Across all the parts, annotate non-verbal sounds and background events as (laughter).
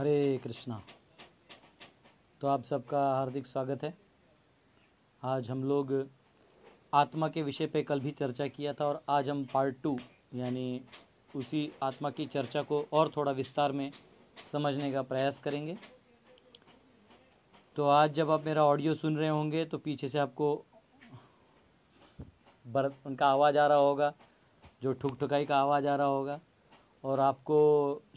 हरे कृष्णा तो आप सबका हार्दिक स्वागत है आज हम लोग आत्मा के विषय पे कल भी चर्चा किया था और आज हम पार्ट टू यानी उसी आत्मा की चर्चा को और थोड़ा विस्तार में समझने का प्रयास करेंगे तो आज जब आप मेरा ऑडियो सुन रहे होंगे तो पीछे से आपको बर उनका आवाज़ आ रहा होगा जो ठुक ठुकाई का आवाज़ आ रहा होगा और आपको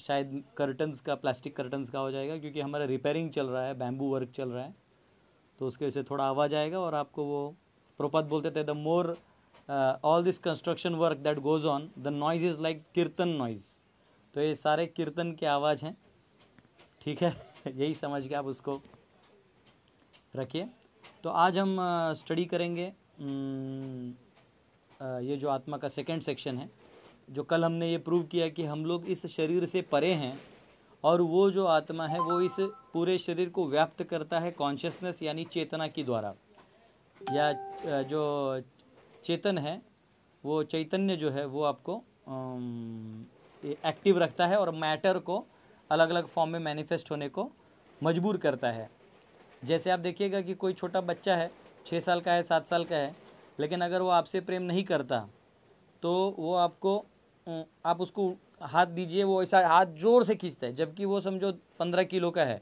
शायद कर्टन्स का प्लास्टिक कर्टन्स का हो जाएगा क्योंकि हमारा रिपेयरिंग चल रहा है बैम्बू वर्क चल रहा है तो उसके वजह से थोड़ा आवाज़ आएगा और आपको वो प्रोपात बोलते थे the more all this construction work that goes on the noise is like kirtan noise तो ये सारे कीर्तन के आवाज़ हैं ठीक है (laughs) यही समझ के आप उसको रखिए तो आज हम स्टडी uh, करेंगे uh, ये जो आत्मा का सेकेंड सेक्शन है जो कल हमने ये प्रूव किया कि हम लोग इस शरीर से परे हैं और वो जो आत्मा है वो इस पूरे शरीर को व्याप्त करता है कॉन्शियसनेस यानी चेतना के द्वारा या जो चेतन है वो चैतन्य जो है वो आपको एक्टिव रखता है और मैटर को अलग अलग फॉर्म में मैनिफेस्ट होने को मजबूर करता है जैसे आप देखिएगा कि कोई छोटा बच्चा है छः साल का है सात साल का है लेकिन अगर वो आपसे प्रेम नहीं करता तो वो आपको आप उसको हाथ दीजिए वो ऐसा हाथ जोर से खींचता है जबकि वो समझो पंद्रह किलो का है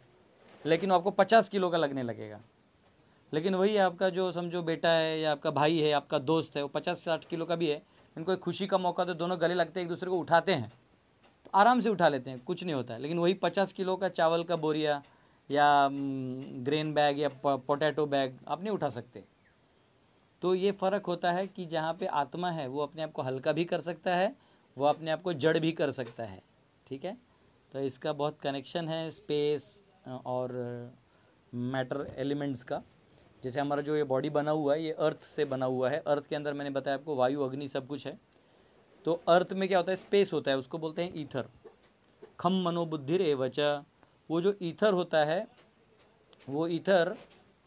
लेकिन आपको पचास किलो का लगने लगेगा लेकिन वही आपका जो समझो बेटा है या आपका भाई है आपका दोस्त है वो पचास साठ किलो का भी है इनको एक खुशी का मौका तो दोनों गले लगते हैं एक दूसरे को उठाते हैं तो आराम से उठा लेते हैं कुछ नहीं होता है लेकिन वही पचास किलो का चावल का बोरिया या ग्रेन बैग या पोटैटो बैग आप नहीं उठा सकते तो ये फ़र्क होता है कि जहाँ पे आत्मा है वो अपने आप को हल्का भी कर सकता है वो अपने आप को जड़ भी कर सकता है ठीक है तो इसका बहुत कनेक्शन है स्पेस और मैटर एलिमेंट्स का जैसे हमारा जो ये बॉडी बना हुआ है ये अर्थ से बना हुआ है अर्थ के अंदर मैंने बताया आपको वायु अग्नि सब कुछ है तो अर्थ में क्या होता है स्पेस होता है उसको बोलते हैं ईथर खम रे एवचा वो जो ईथर होता है वो ईथर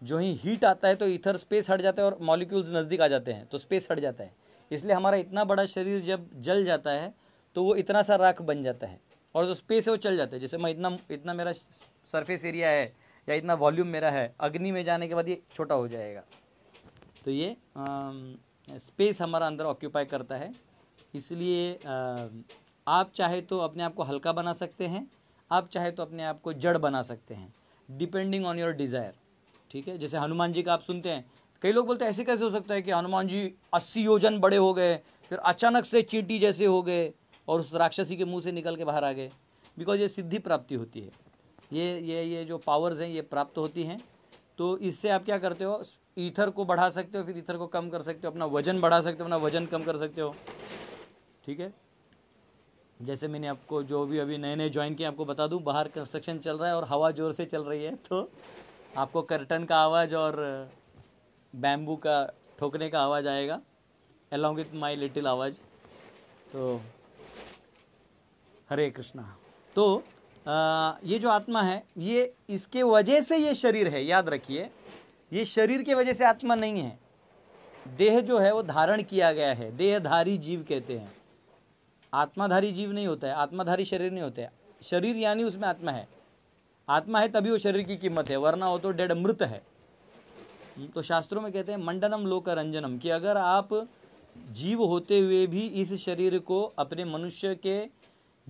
जो ही हीट आता है तो ईथर स्पेस हट जाता है और मॉलिक्यूल्स नज़दीक आ जाते हैं तो स्पेस हट जाता है इसलिए हमारा इतना बड़ा शरीर जब जल जाता है तो वो इतना सा राख बन जाता है और जो स्पेस है वो चल जाता है जैसे मैं इतना इतना मेरा सरफेस एरिया है या इतना वॉल्यूम मेरा है अग्नि में जाने के बाद ये छोटा हो जाएगा तो ये आ, स्पेस हमारा अंदर ऑक्यूपाई करता है इसलिए आ, आप चाहे तो अपने आप को हल्का बना सकते हैं आप चाहे तो अपने आप को जड़ बना सकते हैं डिपेंडिंग ऑन योर डिज़ायर ठीक है जैसे हनुमान जी का आप सुनते हैं कई लोग बोलते हैं ऐसे कैसे हो सकता है कि हनुमान जी अस्सी योजन बड़े हो गए फिर अचानक से चींटी जैसे हो गए और उस राक्षसी के मुंह से निकल के बाहर आ गए बिकॉज ये सिद्धि प्राप्ति होती है ये ये ये जो पावर्स हैं ये प्राप्त होती हैं तो इससे आप क्या करते हो ईथर को बढ़ा सकते हो फिर ईथर को कम कर सकते हो अपना वजन बढ़ा सकते हो अपना वजन कम कर सकते हो ठीक है जैसे मैंने आपको जो भी अभी नए नए ज्वाइन किए आपको बता दूं बाहर कंस्ट्रक्शन चल रहा है और हवा ज़ोर से चल रही है तो आपको कर्टन का आवाज़ और बैम्बू का ठोकने का आवाज़ आएगा अलॉन्ग विथ माई लिटिल आवाज़ तो हरे कृष्णा तो आ, ये जो आत्मा है ये इसके वजह से ये शरीर है याद रखिए ये शरीर के वजह से आत्मा नहीं है देह जो है वो धारण किया गया है देहधारी जीव कहते हैं आत्माधारी जीव नहीं होता है आत्माधारी शरीर नहीं होता है शरीर यानी उसमें आत्मा है आत्मा है तभी वो शरीर की कीमत है वरना हो तो डेड मृत है तो शास्त्रों में कहते हैं मंडनम लोक रंजनम कि अगर आप जीव होते हुए भी इस शरीर को अपने मनुष्य के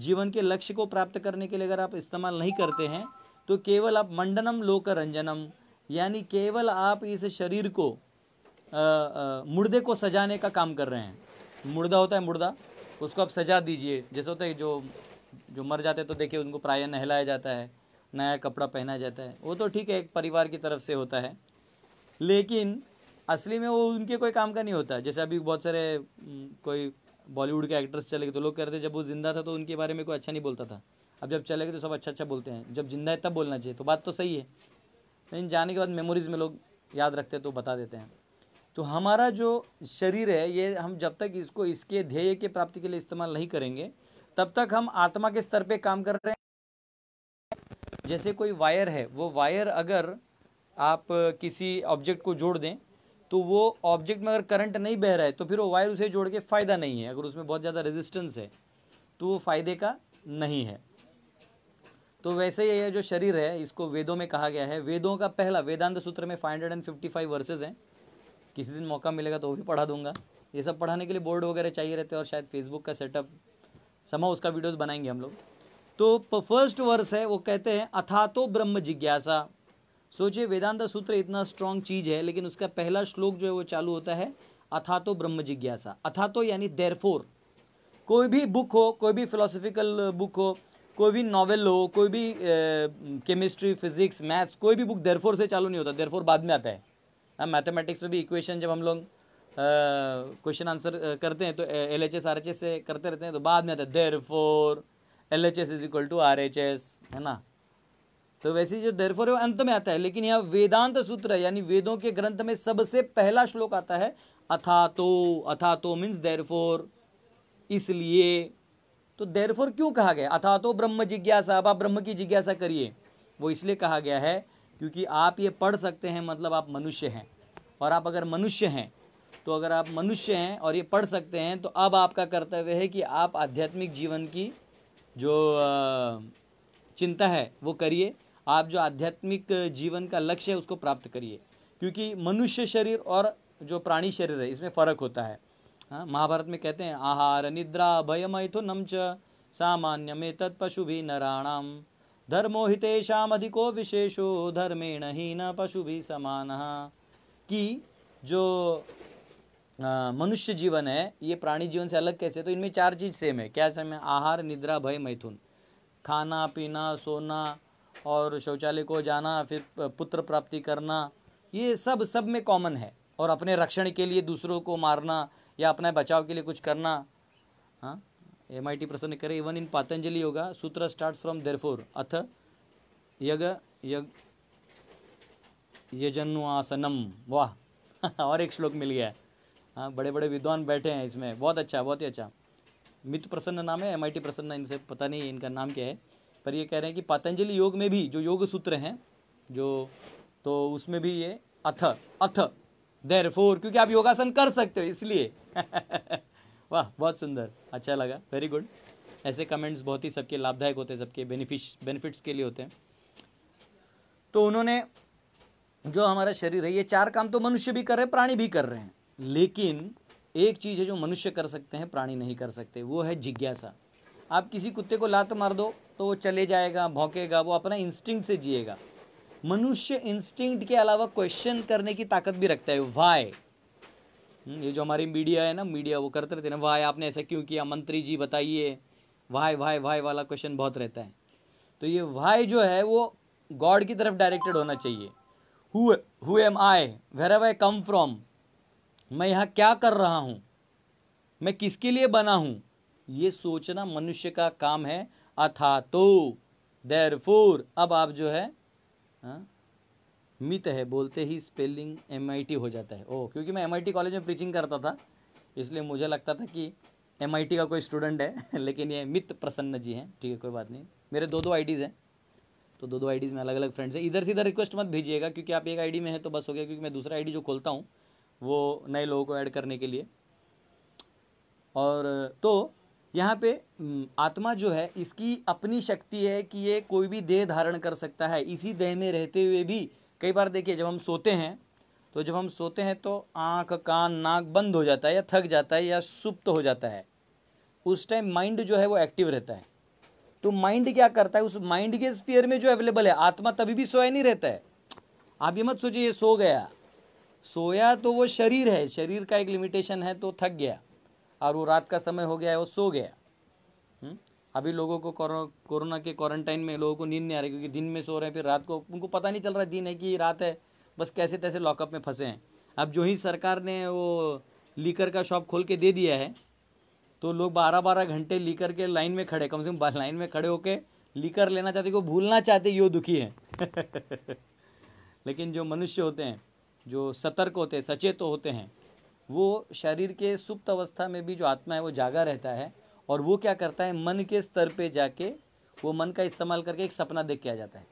जीवन के लक्ष्य को प्राप्त करने के लिए अगर आप इस्तेमाल नहीं करते हैं तो केवल आप मंडनम लोक रंजनम यानी केवल आप इस शरीर को मुर्दे को सजाने का काम कर रहे हैं मुर्दा होता है मुर्दा उसको आप सजा दीजिए जैसे होता है जो जो मर जाते हैं तो देखिए उनको प्राय नहलाया जाता है नया कपड़ा पहना जाता है वो तो ठीक है एक परिवार की तरफ से होता है लेकिन असली में वो उनके कोई काम का नहीं होता जैसे अभी बहुत सारे कोई बॉलीवुड के एक्ट्रेस चले गए तो लोग कह रहे थे जब वो जिंदा था तो उनके बारे में कोई अच्छा नहीं बोलता था अब जब चले गए तो सब अच्छा अच्छा बोलते हैं जब जिंदा है तब बोलना चाहिए तो बात तो सही है लेकिन जाने के बाद मेमोरीज में लोग याद रखते हैं तो बता देते हैं तो हमारा जो शरीर है ये हम जब तक इसको इसके ध्येय के प्राप्ति के लिए इस्तेमाल नहीं करेंगे तब तक हम आत्मा के स्तर पे काम कर रहे हैं जैसे कोई वायर है वो वायर अगर आप किसी ऑब्जेक्ट को जोड़ दें तो वो ऑब्जेक्ट में अगर करंट नहीं बह रहा है तो फिर वो वायर उसे जोड़ के फ़ायदा नहीं है अगर उसमें बहुत ज़्यादा रेजिस्टेंस है तो वो फ़ायदे का नहीं है तो वैसे ही यह जो शरीर है इसको वेदों में कहा गया है वेदों का पहला वेदांत सूत्र में 555 वर्सेज हैं किसी दिन मौका मिलेगा तो वो भी पढ़ा दूंगा ये सब पढ़ाने के लिए बोर्ड वगैरह चाहिए रहते हैं और शायद फेसबुक का सेटअप समा उसका वीडियोस बनाएंगे हम लोग तो फर्स्ट वर्स है वो कहते हैं अथा तो ब्रह्म जिज्ञासा सोचिए वेदांत सूत्र इतना स्ट्रांग चीज है लेकिन उसका पहला श्लोक जो है वो चालू होता है अथा तो ब्रह्म जिज्ञासा अथा तो यानी देरफोर कोई भी बुक हो कोई भी फिलोसफिकल बुक हो कोई भी नॉवेल हो कोई भी केमिस्ट्री फिजिक्स मैथ्स कोई भी बुक देरफोर से चालू नहीं होता देरफोर बाद में आता है मैथमेटिक्स हाँ, में भी इक्वेशन जब हम लोग क्वेश्चन आंसर करते हैं तो L H S R H S से करते रहते हैं तो बाद में आता है therefore L H S is equal to R H S है ना तो वैसे जो देरफोर है वो अंत में आता है लेकिन यहाँ वेदांत सूत्र यानी वेदों के ग्रंथ में सबसे पहला श्लोक आता है अथा तो अथा तो मीन्स देरफोर इसलिए तो देरफोर क्यों कहा गया अथा तो ब्रह्म जिज्ञासा आप ब्रह्म की जिज्ञासा करिए वो इसलिए कहा गया है क्योंकि आप ये पढ़ सकते हैं मतलब आप मनुष्य हैं और आप अगर मनुष्य हैं तो अगर आप मनुष्य हैं और ये पढ़ सकते हैं तो अब आपका कर्तव्य है कि आप आध्यात्मिक जीवन की जो चिंता है वो करिए आप जो आध्यात्मिक जीवन का लक्ष्य है उसको प्राप्त करिए क्योंकि मनुष्य शरीर और जो प्राणी शरीर है इसमें फ़र्क होता है हाँ महाभारत में कहते हैं आहार निद्रा भय मैथुनम च सामान्य में तत्पशु भी नराणाम धर्मो हितेशम अधिको विशेषो धर्मेण ही न पशु भी समान कि जो मनुष्य जीवन है ये प्राणी जीवन से अलग कैसे तो इनमें चार चीज़ सेम है क्या सेम है आहार निद्रा भय मैथुन खाना पीना सोना और शौचालय को जाना फिर पुत्र प्राप्ति करना ये सब सब में कॉमन है और अपने रक्षण के लिए दूसरों को मारना या अपने बचाव के लिए कुछ करना हाँ एम आई टी प्रसन्न करें इवन इन पातंजलि योगा सूत्र स्टार्ट फ्रॉम देरफोर अथ यग यग वाह (laughs) और एक श्लोक मिल गया है हाँ बड़े बड़े विद्वान बैठे हैं इसमें बहुत अच्छा बहुत ही अच्छा मित्र प्रसन्न नाम है एम आई टी प्रसन्न इनसे पता नहीं इनका नाम क्या है पर ये कह रहे हैं कि पतंजलि योग में भी जो योग सूत्र हैं जो तो उसमें भी ये अथ अथ देर फोर क्योंकि आप योगासन कर सकते हो इसलिए (laughs) वाह बहुत सुंदर अच्छा लगा वेरी गुड ऐसे कमेंट्स बहुत ही सबके लाभदायक होते हैं सबके बेनिफिश बेनिफिट्स के लिए होते हैं तो उन्होंने जो हमारा शरीर है ये चार काम तो मनुष्य भी कर रहे हैं प्राणी भी कर रहे हैं लेकिन एक चीज़ है जो मनुष्य कर सकते हैं प्राणी नहीं कर सकते वो है जिज्ञासा आप किसी कुत्ते को लात मार दो तो वो चले जाएगा भौंकेगा वो अपना इंस्टिंक्ट से जिएगा मनुष्य इंस्टिंक्ट के अलावा क्वेश्चन करने की ताकत भी रखता है वाई हम्म, ये जो हमारी मीडिया है ना मीडिया वो करते रहते ना वाई आपने ऐसा क्यों किया मंत्री जी बताइए वाई वाई वाई वाला क्वेश्चन बहुत रहता है तो ये वाई जो है वो गॉड की तरफ डायरेक्टेड होना चाहिए हु एम आई वेर एव आई कम फ्रॉम मैं यहाँ क्या कर रहा हूँ मैं किसके लिए बना हूँ ये सोचना मनुष्य का काम है अथा तो देर फोर अब आप जो है हाँ, मित है बोलते ही स्पेलिंग एम हो जाता है ओ क्योंकि मैं एम कॉलेज में प्रीचिंग करता था इसलिए मुझे लगता था कि एम का कोई स्टूडेंट है (laughs) लेकिन ये मित प्रसन्न जी हैं ठीक है कोई बात नहीं मेरे दो दो आईडीज़ हैं तो दो दो आईडीज़ में अलग अलग फ्रेंड्स हैं इधर से इधर रिक्वेस्ट मत भेजिएगा क्योंकि आप एक आईडी में है तो बस हो गया क्योंकि मैं दूसरा आईडी जो खोलता हूँ वो नए लोगों को ऐड करने के लिए और तो यहाँ पे आत्मा जो है इसकी अपनी शक्ति है कि ये कोई भी देह धारण कर सकता है इसी देह में रहते हुए भी कई बार देखिए जब हम सोते हैं तो जब हम सोते हैं तो आँख कान नाक बंद हो जाता है या थक जाता है या सुप्त हो जाता है उस टाइम माइंड जो है वो एक्टिव रहता है तो माइंड क्या करता है उस माइंड के स्पेयर में जो अवेलेबल है आत्मा तभी भी सोया नहीं रहता है आप ये मत सोचिए ये सो गया सोया तो वो शरीर है शरीर का एक लिमिटेशन है तो थक गया और वो रात का समय हो गया है वो सो गया हुँ? हम्म? अभी लोगों को कोरोना के क्वारंटाइन में लोगों को नींद नहीं आ रही क्योंकि दिन में सो रहे हैं फिर रात को उनको पता नहीं चल रहा है दिन है कि रात है बस कैसे तैसे लॉकअप में फंसे हैं अब जो ही सरकार ने वो लीकर का शॉप खोल के दे दिया है तो लोग बारह बारह घंटे लीकर के लाइन में खड़े कम से कम लाइन में खड़े होके लीकर लेना चाहते को भूलना चाहते यो दुखी है (laughs) लेकिन जो मनुष्य होते हैं जो सतर्क होते हैं सचेत होते हैं वो शरीर के सुप्त अवस्था में भी जो आत्मा है वो जागा रहता है और वो क्या करता है मन के स्तर पे जाके वो मन का इस्तेमाल करके एक सपना देख के आ जाता है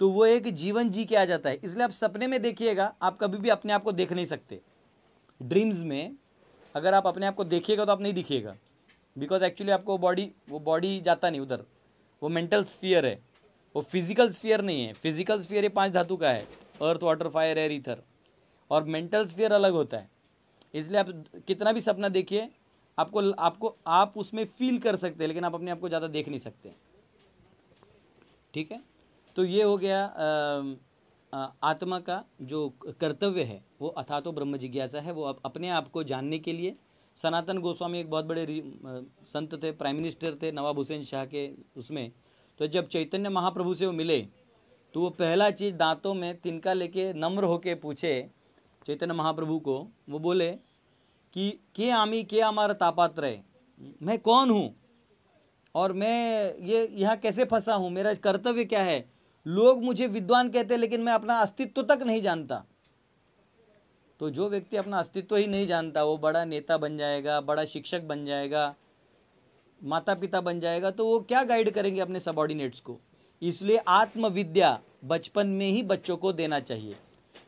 तो वो एक जीवन जी के आ जाता है इसलिए आप सपने में देखिएगा आप कभी भी अपने आप को देख नहीं सकते ड्रीम्स में अगर आप अपने आप को देखिएगा तो आप नहीं दिखिएगा बिकॉज एक्चुअली आपको बॉडी वो बॉडी जाता नहीं उधर वो मेंटल स्फियर है वो फिजिकल स्फियर नहीं है फिजिकल स्फियर ये पांच धातु का है earth water fire air ether और मेंटल स्फियर अलग होता है इसलिए आप कितना भी सपना देखिए आपको आपको आप उसमें फील कर सकते हैं लेकिन आप अपने आप को ज़्यादा देख नहीं सकते ठीक है तो ये हो गया आ, आत्मा का जो कर्तव्य है वो अथा तो ब्रह्म जिज्ञासा है वो अपने आप को जानने के लिए सनातन गोस्वामी एक बहुत बड़े संत थे प्राइम मिनिस्टर थे नवाब हुसैन शाह के उसमें तो जब चैतन्य महाप्रभु से वो मिले तो वो पहला चीज़ दांतों में तिनका लेके नम्र होके पूछे चैतन्य महाप्रभु को वो बोले कि के आमी के हमारा तापात्र है मैं कौन हूँ और मैं ये यहाँ कैसे फंसा हूँ मेरा कर्तव्य क्या है लोग मुझे विद्वान कहते हैं लेकिन मैं अपना अस्तित्व तक नहीं जानता तो जो व्यक्ति अपना अस्तित्व ही नहीं जानता वो बड़ा नेता बन जाएगा बड़ा शिक्षक बन जाएगा माता पिता बन जाएगा तो वो क्या गाइड करेंगे अपने सबॉर्डिनेट्स को इसलिए आत्मविद्या बचपन में ही बच्चों को देना चाहिए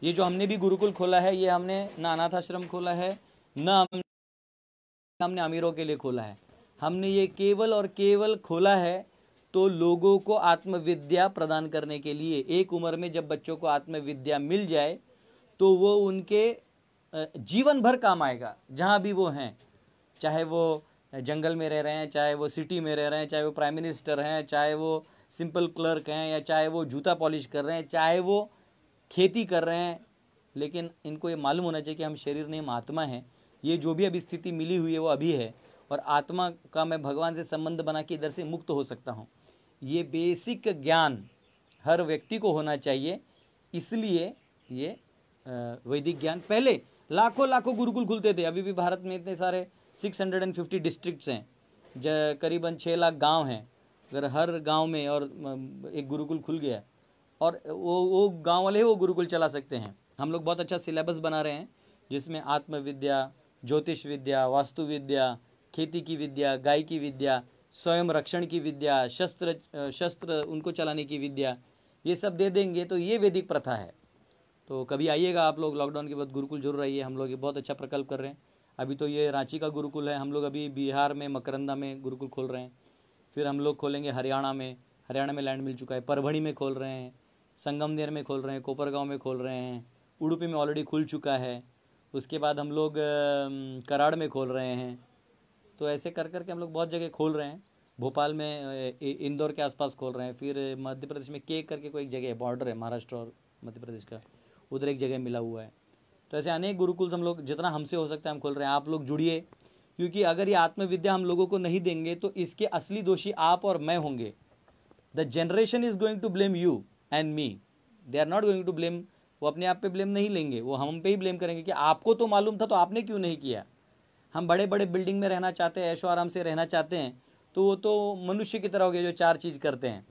ये जो हमने भी गुरुकुल खोला है ये हमने ना अनाथ आश्रम खोला है ना हमने हमने अमीरों के लिए खोला है हमने ये केवल और केवल खोला है तो लोगों को आत्मविद्या प्रदान करने के लिए एक उम्र में जब बच्चों को आत्मविद्या मिल जाए तो वो उनके जीवन भर काम आएगा जहाँ भी वो हैं चाहे वो जंगल में रह रहे हैं चाहे वो सिटी में रह रहे हैं चाहे वो प्राइम मिनिस्टर हैं चाहे वो सिंपल क्लर्क हैं या चाहे वो जूता पॉलिश कर रहे हैं चाहे वो खेती कर रहे हैं लेकिन इनको ये मालूम होना चाहिए कि हम शरीर नहीं हम आत्मा हैं ये जो भी अभी स्थिति मिली हुई है वो अभी है और आत्मा का मैं भगवान से संबंध बना के इधर से मुक्त हो सकता हूँ ये बेसिक ज्ञान हर व्यक्ति को होना चाहिए इसलिए ये वैदिक ज्ञान पहले लाखों लाखों गुरुकुल खुलते थे अभी भी भारत में इतने सारे 650 डिस्ट्रिक्ट्स हैं करीबन छः लाख गांव हैं अगर हर गांव में और एक गुरुकुल खुल गया और वो वो गाँव वाले वो गुरुकुल चला सकते हैं हम लोग बहुत अच्छा सिलेबस बना रहे हैं जिसमें आत्मविद्या ज्योतिष विद्या वास्तु विद्या खेती की विद्या गाय की विद्या स्वयं रक्षण की विद्या शस्त्र शस्त्र उनको चलाने की विद्या ये सब दे देंगे तो ये वैदिक प्रथा है तो कभी आइएगा आप लोग लॉकडाउन के बाद गुरुकुल जरूर आइए हम लोग ये बहुत अच्छा प्रकल्प कर रहे हैं अभी तो ये रांची का गुरुकुल है हम लोग अभी बिहार में मकरंदा में गुरुकुल खोल रहे हैं फिर हम लोग खोलेंगे हरियाणा में हरियाणा में लैंड मिल चुका है परभणी में खोल रहे हैं संगमनेर में खोल रहे हैं कोपरगांव में खोल रहे हैं उड़ुपी में ऑलरेडी खुल चुका है उसके बाद हम लोग कराड़ में खोल रहे हैं तो ऐसे कर कर के हम लोग बहुत जगह खोल रहे हैं भोपाल में इंदौर के आसपास खोल रहे हैं फिर मध्य प्रदेश में के करके कोई एक जगह है बॉर्डर है महाराष्ट्र और मध्य प्रदेश का उधर एक जगह मिला हुआ है तो ऐसे अनेक गुरुकुल हम लोग जितना हमसे हो सकता है हम खोल रहे हैं आप लोग जुड़िए क्योंकि अगर ये आत्मविद्या हम लोगों को नहीं देंगे तो इसके असली दोषी आप और मैं होंगे the generation is going to blame you and me they are not going to blame वो अपने आप पे ब्लेम नहीं लेंगे वो हम पे ही ब्लेम करेंगे कि आपको तो मालूम था तो आपने क्यों नहीं किया हम बड़े बड़े बिल्डिंग में रहना चाहते हैं ऐशो आराम से रहना चाहते हैं तो वो तो मनुष्य की तरह हो गया जो चार चीज़ करते हैं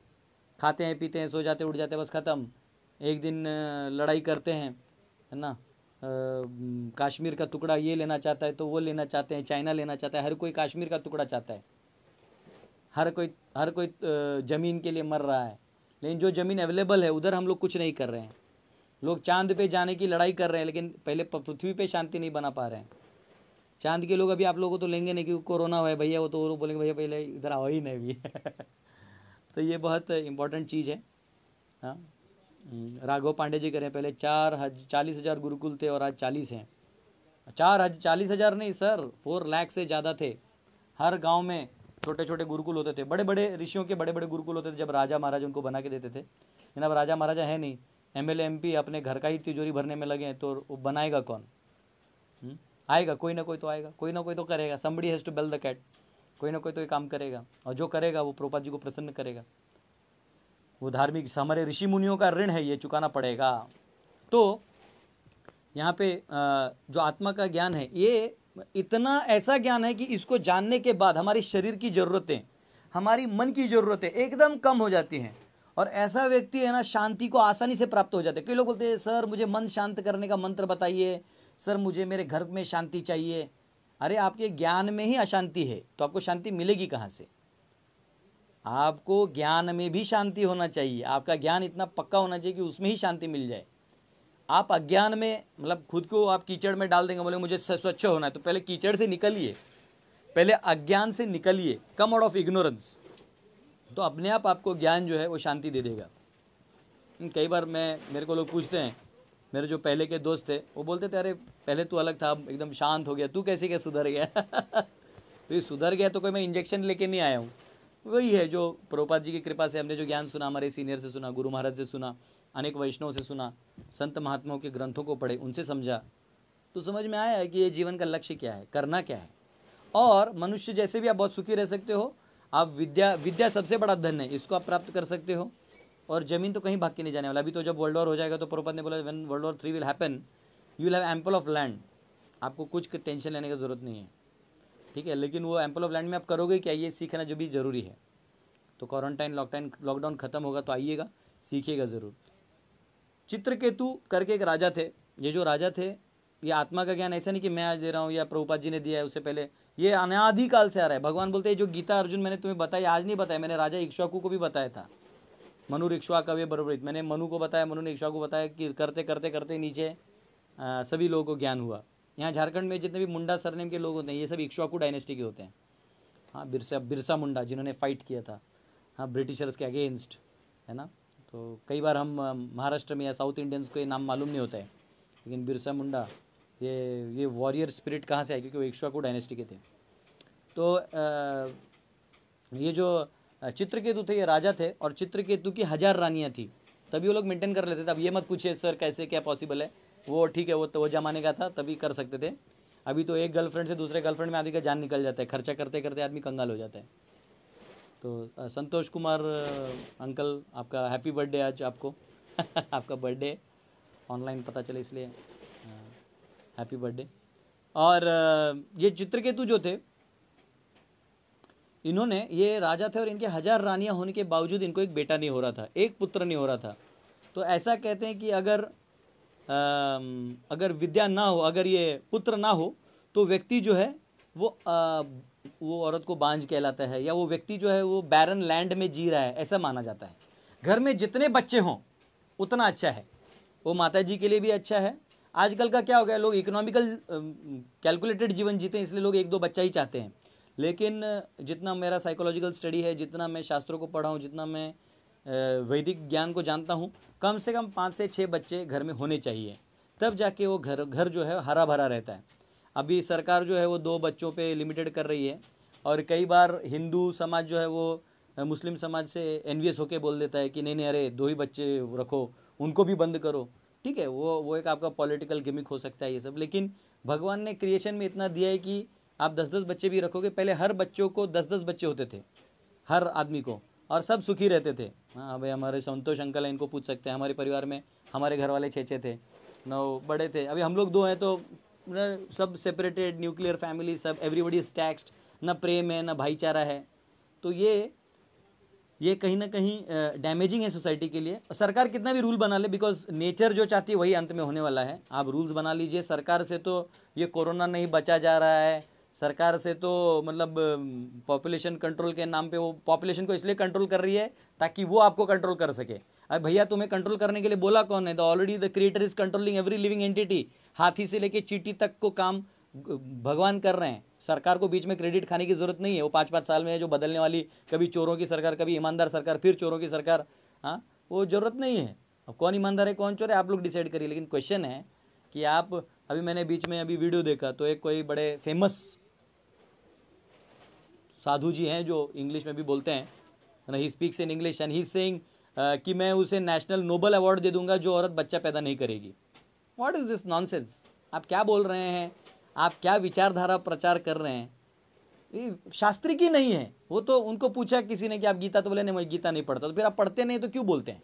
खाते हैं पीते हैं सो जाते उठ जाते बस ख़त्म एक दिन लड़ाई करते हैं है ना कश्मीर का टुकड़ा ये लेना चाहता है तो वो लेना चाहते हैं चाइना लेना चाहता है हर कोई कश्मीर का टुकड़ा चाहता है हर कोई हर कोई ज़मीन के लिए मर रहा है लेकिन जो ज़मीन अवेलेबल है उधर हम लोग कुछ नहीं कर रहे हैं लोग चांद पे जाने की लड़ाई कर रहे हैं लेकिन पहले पृथ्वी पे शांति नहीं बना पा रहे हैं चांद के लोग अभी आप लोगों को तो लेंगे नहीं क्योंकि कोरोना हुआ है भैया वो तो वो बोलेंगे भैया पहले इधर आओ ही नहीं भी (laughs) तो ये बहुत इंपॉर्टेंट चीज़ है हाँ हम्म, राघव पांडे जी करें पहले चार हज चालीस हज़ार गुरुकुल थे और आज चालीस हैं चार हज चालीस हज़ार नहीं सर फोर लाख से ज़्यादा थे हर गांव में छोटे छोटे गुरुकुल होते थे बड़े बड़े ऋषियों के बड़े बड़े गुरुकुल होते थे जब राजा महाराज उनको बना के देते थे जनाब राजा महाराजा है नहीं एम एल अपने घर का ही तिजोरी भरने में लगे हैं तो वो बनाएगा कौन हम्म? आएगा कोई ना कोई तो आएगा कोई ना कोई तो करेगा somebody has to bell the cat कोई ना कोई तो ये काम करेगा और जो करेगा वो प्रोपा जी को प्रसन्न करेगा वो धार्मिक हमारे ऋषि मुनियों का ऋण है ये चुकाना पड़ेगा तो यहाँ पे जो आत्मा का ज्ञान है ये इतना ऐसा ज्ञान है कि इसको जानने के बाद हमारे शरीर की ज़रूरतें हमारी मन की ज़रूरतें एकदम कम हो जाती हैं और ऐसा व्यक्ति है ना शांति को आसानी से प्राप्त हो जाता है कई लोग बोलते हैं सर मुझे मन शांत करने का मंत्र बताइए सर मुझे मेरे घर में शांति चाहिए अरे आपके ज्ञान में ही अशांति है तो आपको शांति मिलेगी कहाँ से आपको ज्ञान में भी शांति होना चाहिए आपका ज्ञान इतना पक्का होना चाहिए कि उसमें ही शांति मिल जाए आप अज्ञान में मतलब खुद को आप कीचड़ में डाल देंगे बोले मुझे स्वच्छ होना है तो पहले कीचड़ से निकलिए पहले अज्ञान से निकलिए कम आउट ऑफ इग्नोरेंस तो अपने आप आपको ज्ञान जो है वो शांति दे देगा हम्म, कई बार मैं मेरे को लोग पूछते हैं मेरे जो पहले के दोस्त थे वो बोलते थे अरे पहले तू अलग था एकदम शांत हो गया तू कैसे क्या सुधर गया (laughs) तो ये सुधर गया तो कोई मैं इंजेक्शन लेके नहीं आया हूँ वही है जो प्रोपात जी की कृपा से हमने जो ज्ञान सुना हमारे सीनियर से सुना गुरु महाराज से सुना अनेक वैष्णव से सुना संत महात्माओं के ग्रंथों को पढ़े उनसे समझा तो समझ में आया है कि ये जीवन का लक्ष्य क्या है करना क्या है और मनुष्य जैसे भी आप बहुत सुखी रह सकते हो आप विद्या विद्या सबसे बड़ा धन है इसको आप प्राप्त कर सकते हो और ज़मीन तो कहीं भाग के नहीं जाने वाला अभी तो जब वर्ल्ड वॉर हो जाएगा तो प्रोपत ने बोला one world war three will happen you will have ample of land आपको कुछ टेंशन लेने की ज़रूरत नहीं है ठीक है लेकिन वो एम्पल ऑफ लैंड में आप करोगे क्या ये सीखना जो भी ज़रूरी है तो क्वारंटाइन लॉकडाउन लॉकडाउन ख़त्म होगा तो आइएगा सीखिएगा ज़रूर चित्रकेतु करके एक राजा थे ये जो राजा थे ये आत्मा का ज्ञान ऐसा नहीं कि मैं आज दे रहा हूँ या प्रभुपाद जी ने दिया है उससे पहले ये अनादिकाल से आ रहा है भगवान बोलते हैं जो गीता अर्जुन मैंने तुम्हें बताया आज नहीं बताया मैंने राजा इक्ष्वाकु को भी बताया था मनु रिक्शवा कव्य बरोबरित मैंने मनु को बताया मनु ने इक्ष्वाकु को बताया कि करते करते करते नीचे आ, सभी लोगों को ज्ञान हुआ यहाँ झारखंड में जितने भी मुंडा सरनेम के लोग होते हैं ये सब इक्ष्वाकु डायनेस्टी के होते हैं हाँ बिरसा बिरसा मुंडा जिन्होंने फाइट किया था हाँ ब्रिटिशर्स के अगेंस्ट है ना तो कई बार हम महाराष्ट्र में या साउथ इंडियंस को ये नाम मालूम नहीं होता है लेकिन बिरसा मुंडा ये ये वॉरियर स्पिरिट कहाँ से आए क्योंकि वो इक्श्वाकू डायनेस्टी के थे तो आ, ये जो चित्रकेतु थे ये राजा थे और चित्रकेतु की हज़ार रानियाँ थी तभी वो लोग मेंटेन कर लेते थे अब ये मत पूछिए सर कैसे क्या पॉसिबल है वो ठीक है वो तो वो जमाने का था तभी कर सकते थे अभी तो एक गर्लफ्रेंड से दूसरे गर्लफ्रेंड में आदमी का जान निकल जाता है खर्चा करते करते आदमी कंगाल हो जाता है तो संतोष कुमार अंकल आपका हैप्पी बर्थडे आज आपको (laughs) आपका बर्थडे ऑनलाइन पता चले इसलिए हैप्पी बर्थडे और ये चित्रकेतु जो थे इन्होंने ये राजा थे और इनके हजार रानियां होने के बावजूद इनको एक बेटा नहीं हो रहा था एक पुत्र नहीं हो रहा था तो ऐसा कहते हैं कि अगर आ, अगर विद्या ना हो अगर ये पुत्र ना हो तो व्यक्ति जो है वो वो औरत को बांझ कहलाता है या वो व्यक्ति जो है वो बैरन लैंड में जी रहा है ऐसा माना जाता है घर में जितने बच्चे हों उतना अच्छा है वो माता जी के लिए भी अच्छा है आजकल का क्या हो गया लोग इकोनॉमिकल कैलकुलेटेड जीवन जीते हैं इसलिए लोग एक दो बच्चा ही चाहते हैं लेकिन जितना मेरा साइकोलॉजिकल स्टडी है जितना मैं शास्त्रों को पढ़ा हूँ जितना मैं वैदिक ज्ञान को जानता हूँ कम से कम पाँच से छः बच्चे घर में होने चाहिए तब जाके वो घर घर जो है हरा भरा रहता है अभी सरकार जो है वो दो बच्चों पे लिमिटेड कर रही है और कई बार हिंदू समाज जो है वो मुस्लिम समाज से एनवीएस होके बोल देता है कि नहीं नहीं अरे दो ही बच्चे रखो उनको भी बंद करो ठीक है वो वो एक आपका पॉलिटिकल गिमिक हो सकता है ये सब लेकिन भगवान ने क्रिएशन में इतना दिया है कि आप दस दस बच्चे भी रखोगे पहले हर बच्चों को दस दस बच्चे होते थे हर आदमी को और सब सुखी रहते थे हाँ भाई हमारे संतोष अंकल हैं इनको पूछ सकते हैं हमारे परिवार में हमारे घर वाले छः छः थे नौ बड़े थे अभी हम लोग दो हैं तो सब सेपरेटेड न्यूक्लियर फैमिली सब एवरीबडी इज टैक्सड ना प्रेम है ना भाईचारा है तो ये ये कहीं ना कहीं डैमेजिंग है सोसाइटी के लिए सरकार कितना भी रूल बना ले बिकॉज नेचर जो चाहती है वही अंत में होने वाला है आप रूल्स बना लीजिए सरकार से तो ये कोरोना नहीं बचा जा रहा है सरकार से तो मतलब पॉपुलेशन कंट्रोल के नाम पे वो पॉपुलेशन को इसलिए कंट्रोल कर रही है ताकि वो आपको कंट्रोल कर सके अरे भैया तुम्हें कंट्रोल करने के लिए बोला कौन है the already the creator is controlling every living entity हाथी से लेके चीटी तक को काम भगवान कर रहे हैं सरकार को बीच में क्रेडिट खाने की जरूरत नहीं है वो पाँच पाँच साल में जो बदलने वाली कभी चोरों की सरकार कभी ईमानदार सरकार फिर चोरों की सरकार हाँ वो जरूरत नहीं है अब कौन ईमानदार है कौन चोर है आप लोग डिसाइड करिए लेकिन क्वेश्चन है कि आप अभी मैंने बीच में अभी वीडियो देखा तो एक कोई बड़े फेमस साधु जी हैं जो इंग्लिश में भी बोलते हैं he speaks in English and he saying कि मैं उसे नेशनल नोबल अवार्ड दे दूंगा जो औरत बच्चा पैदा नहीं करेगी वॉट इज़ दिस नॉन आप क्या बोल रहे हैं आप क्या विचारधारा प्रचार कर रहे हैं शास्त्री की नहीं है वो तो उनको पूछा किसी ने कि आप गीता तो बोले नहीं मैं गीता नहीं पढ़ता तो फिर आप पढ़ते नहीं तो क्यों बोलते हैं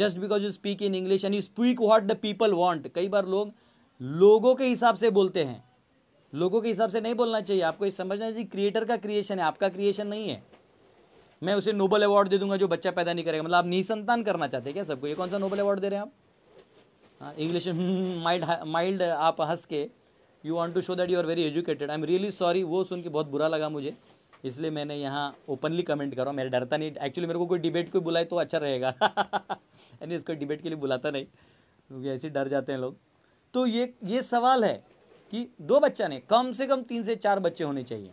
just because you speak in English and you speak what the people want कई बार लोग लोगों के हिसाब से बोलते हैं लोगों के हिसाब से नहीं बोलना चाहिए आपको ये समझना चाहिए क्रिएटर का क्रिएशन है आपका क्रिएशन नहीं है मैं उसे नोबल अवार्ड दे दूंगा जो बच्चा पैदा नहीं करेगा मतलब आप निसंतान करना चाहते हैं क्या सबको ये कौन सा नोबल अवार्ड दे रहे हैं आप इंग्लिश माइल्ड माइल्ड आप हंस के you want to show that you are very educated I am really sorry वो सुन के बहुत बुरा लगा मुझे इसलिए मैंने यहाँ ओपनली कमेंट करा मेरे डरता नहीं एक्चुअली मेरे को कोई डिबेट कोई बुलाए तो अच्छा रहेगा यानी इसको डिबेट के लिए बुलाता नहीं क्योंकि ऐसे डर जाते हैं लोग तो ये ये सवाल है कि दो बच्चा ने कम से कम तीन से चार बच्चे होने चाहिए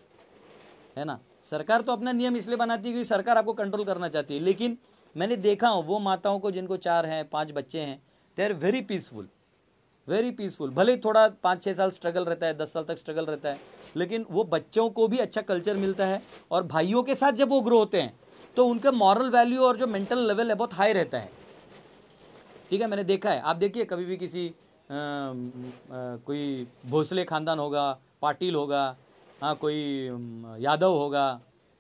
है ना सरकार तो अपना नियम इसलिए बनाती है कि सरकार आपको कंट्रोल करना चाहती है लेकिन मैंने देखा हूँ वो माताओं को जिनको चार हैं पाँच बच्चे हैं they are very peaceful very peaceful भले ही थोड़ा पाँच छः साल स्ट्रगल रहता है दस साल तक स्ट्रगल रहता है लेकिन वो बच्चों को भी अच्छा कल्चर मिलता है और भाइयों के साथ जब वो ग्रो होते हैं तो उनका मॉरल वैल्यू और जो मेंटल लेवल है बहुत हाई रहता है ठीक है मैंने देखा है आप देखिए कभी भी किसी आ, आ, कोई भोसले खानदान होगा पाटिल होगा हाँ कोई यादव होगा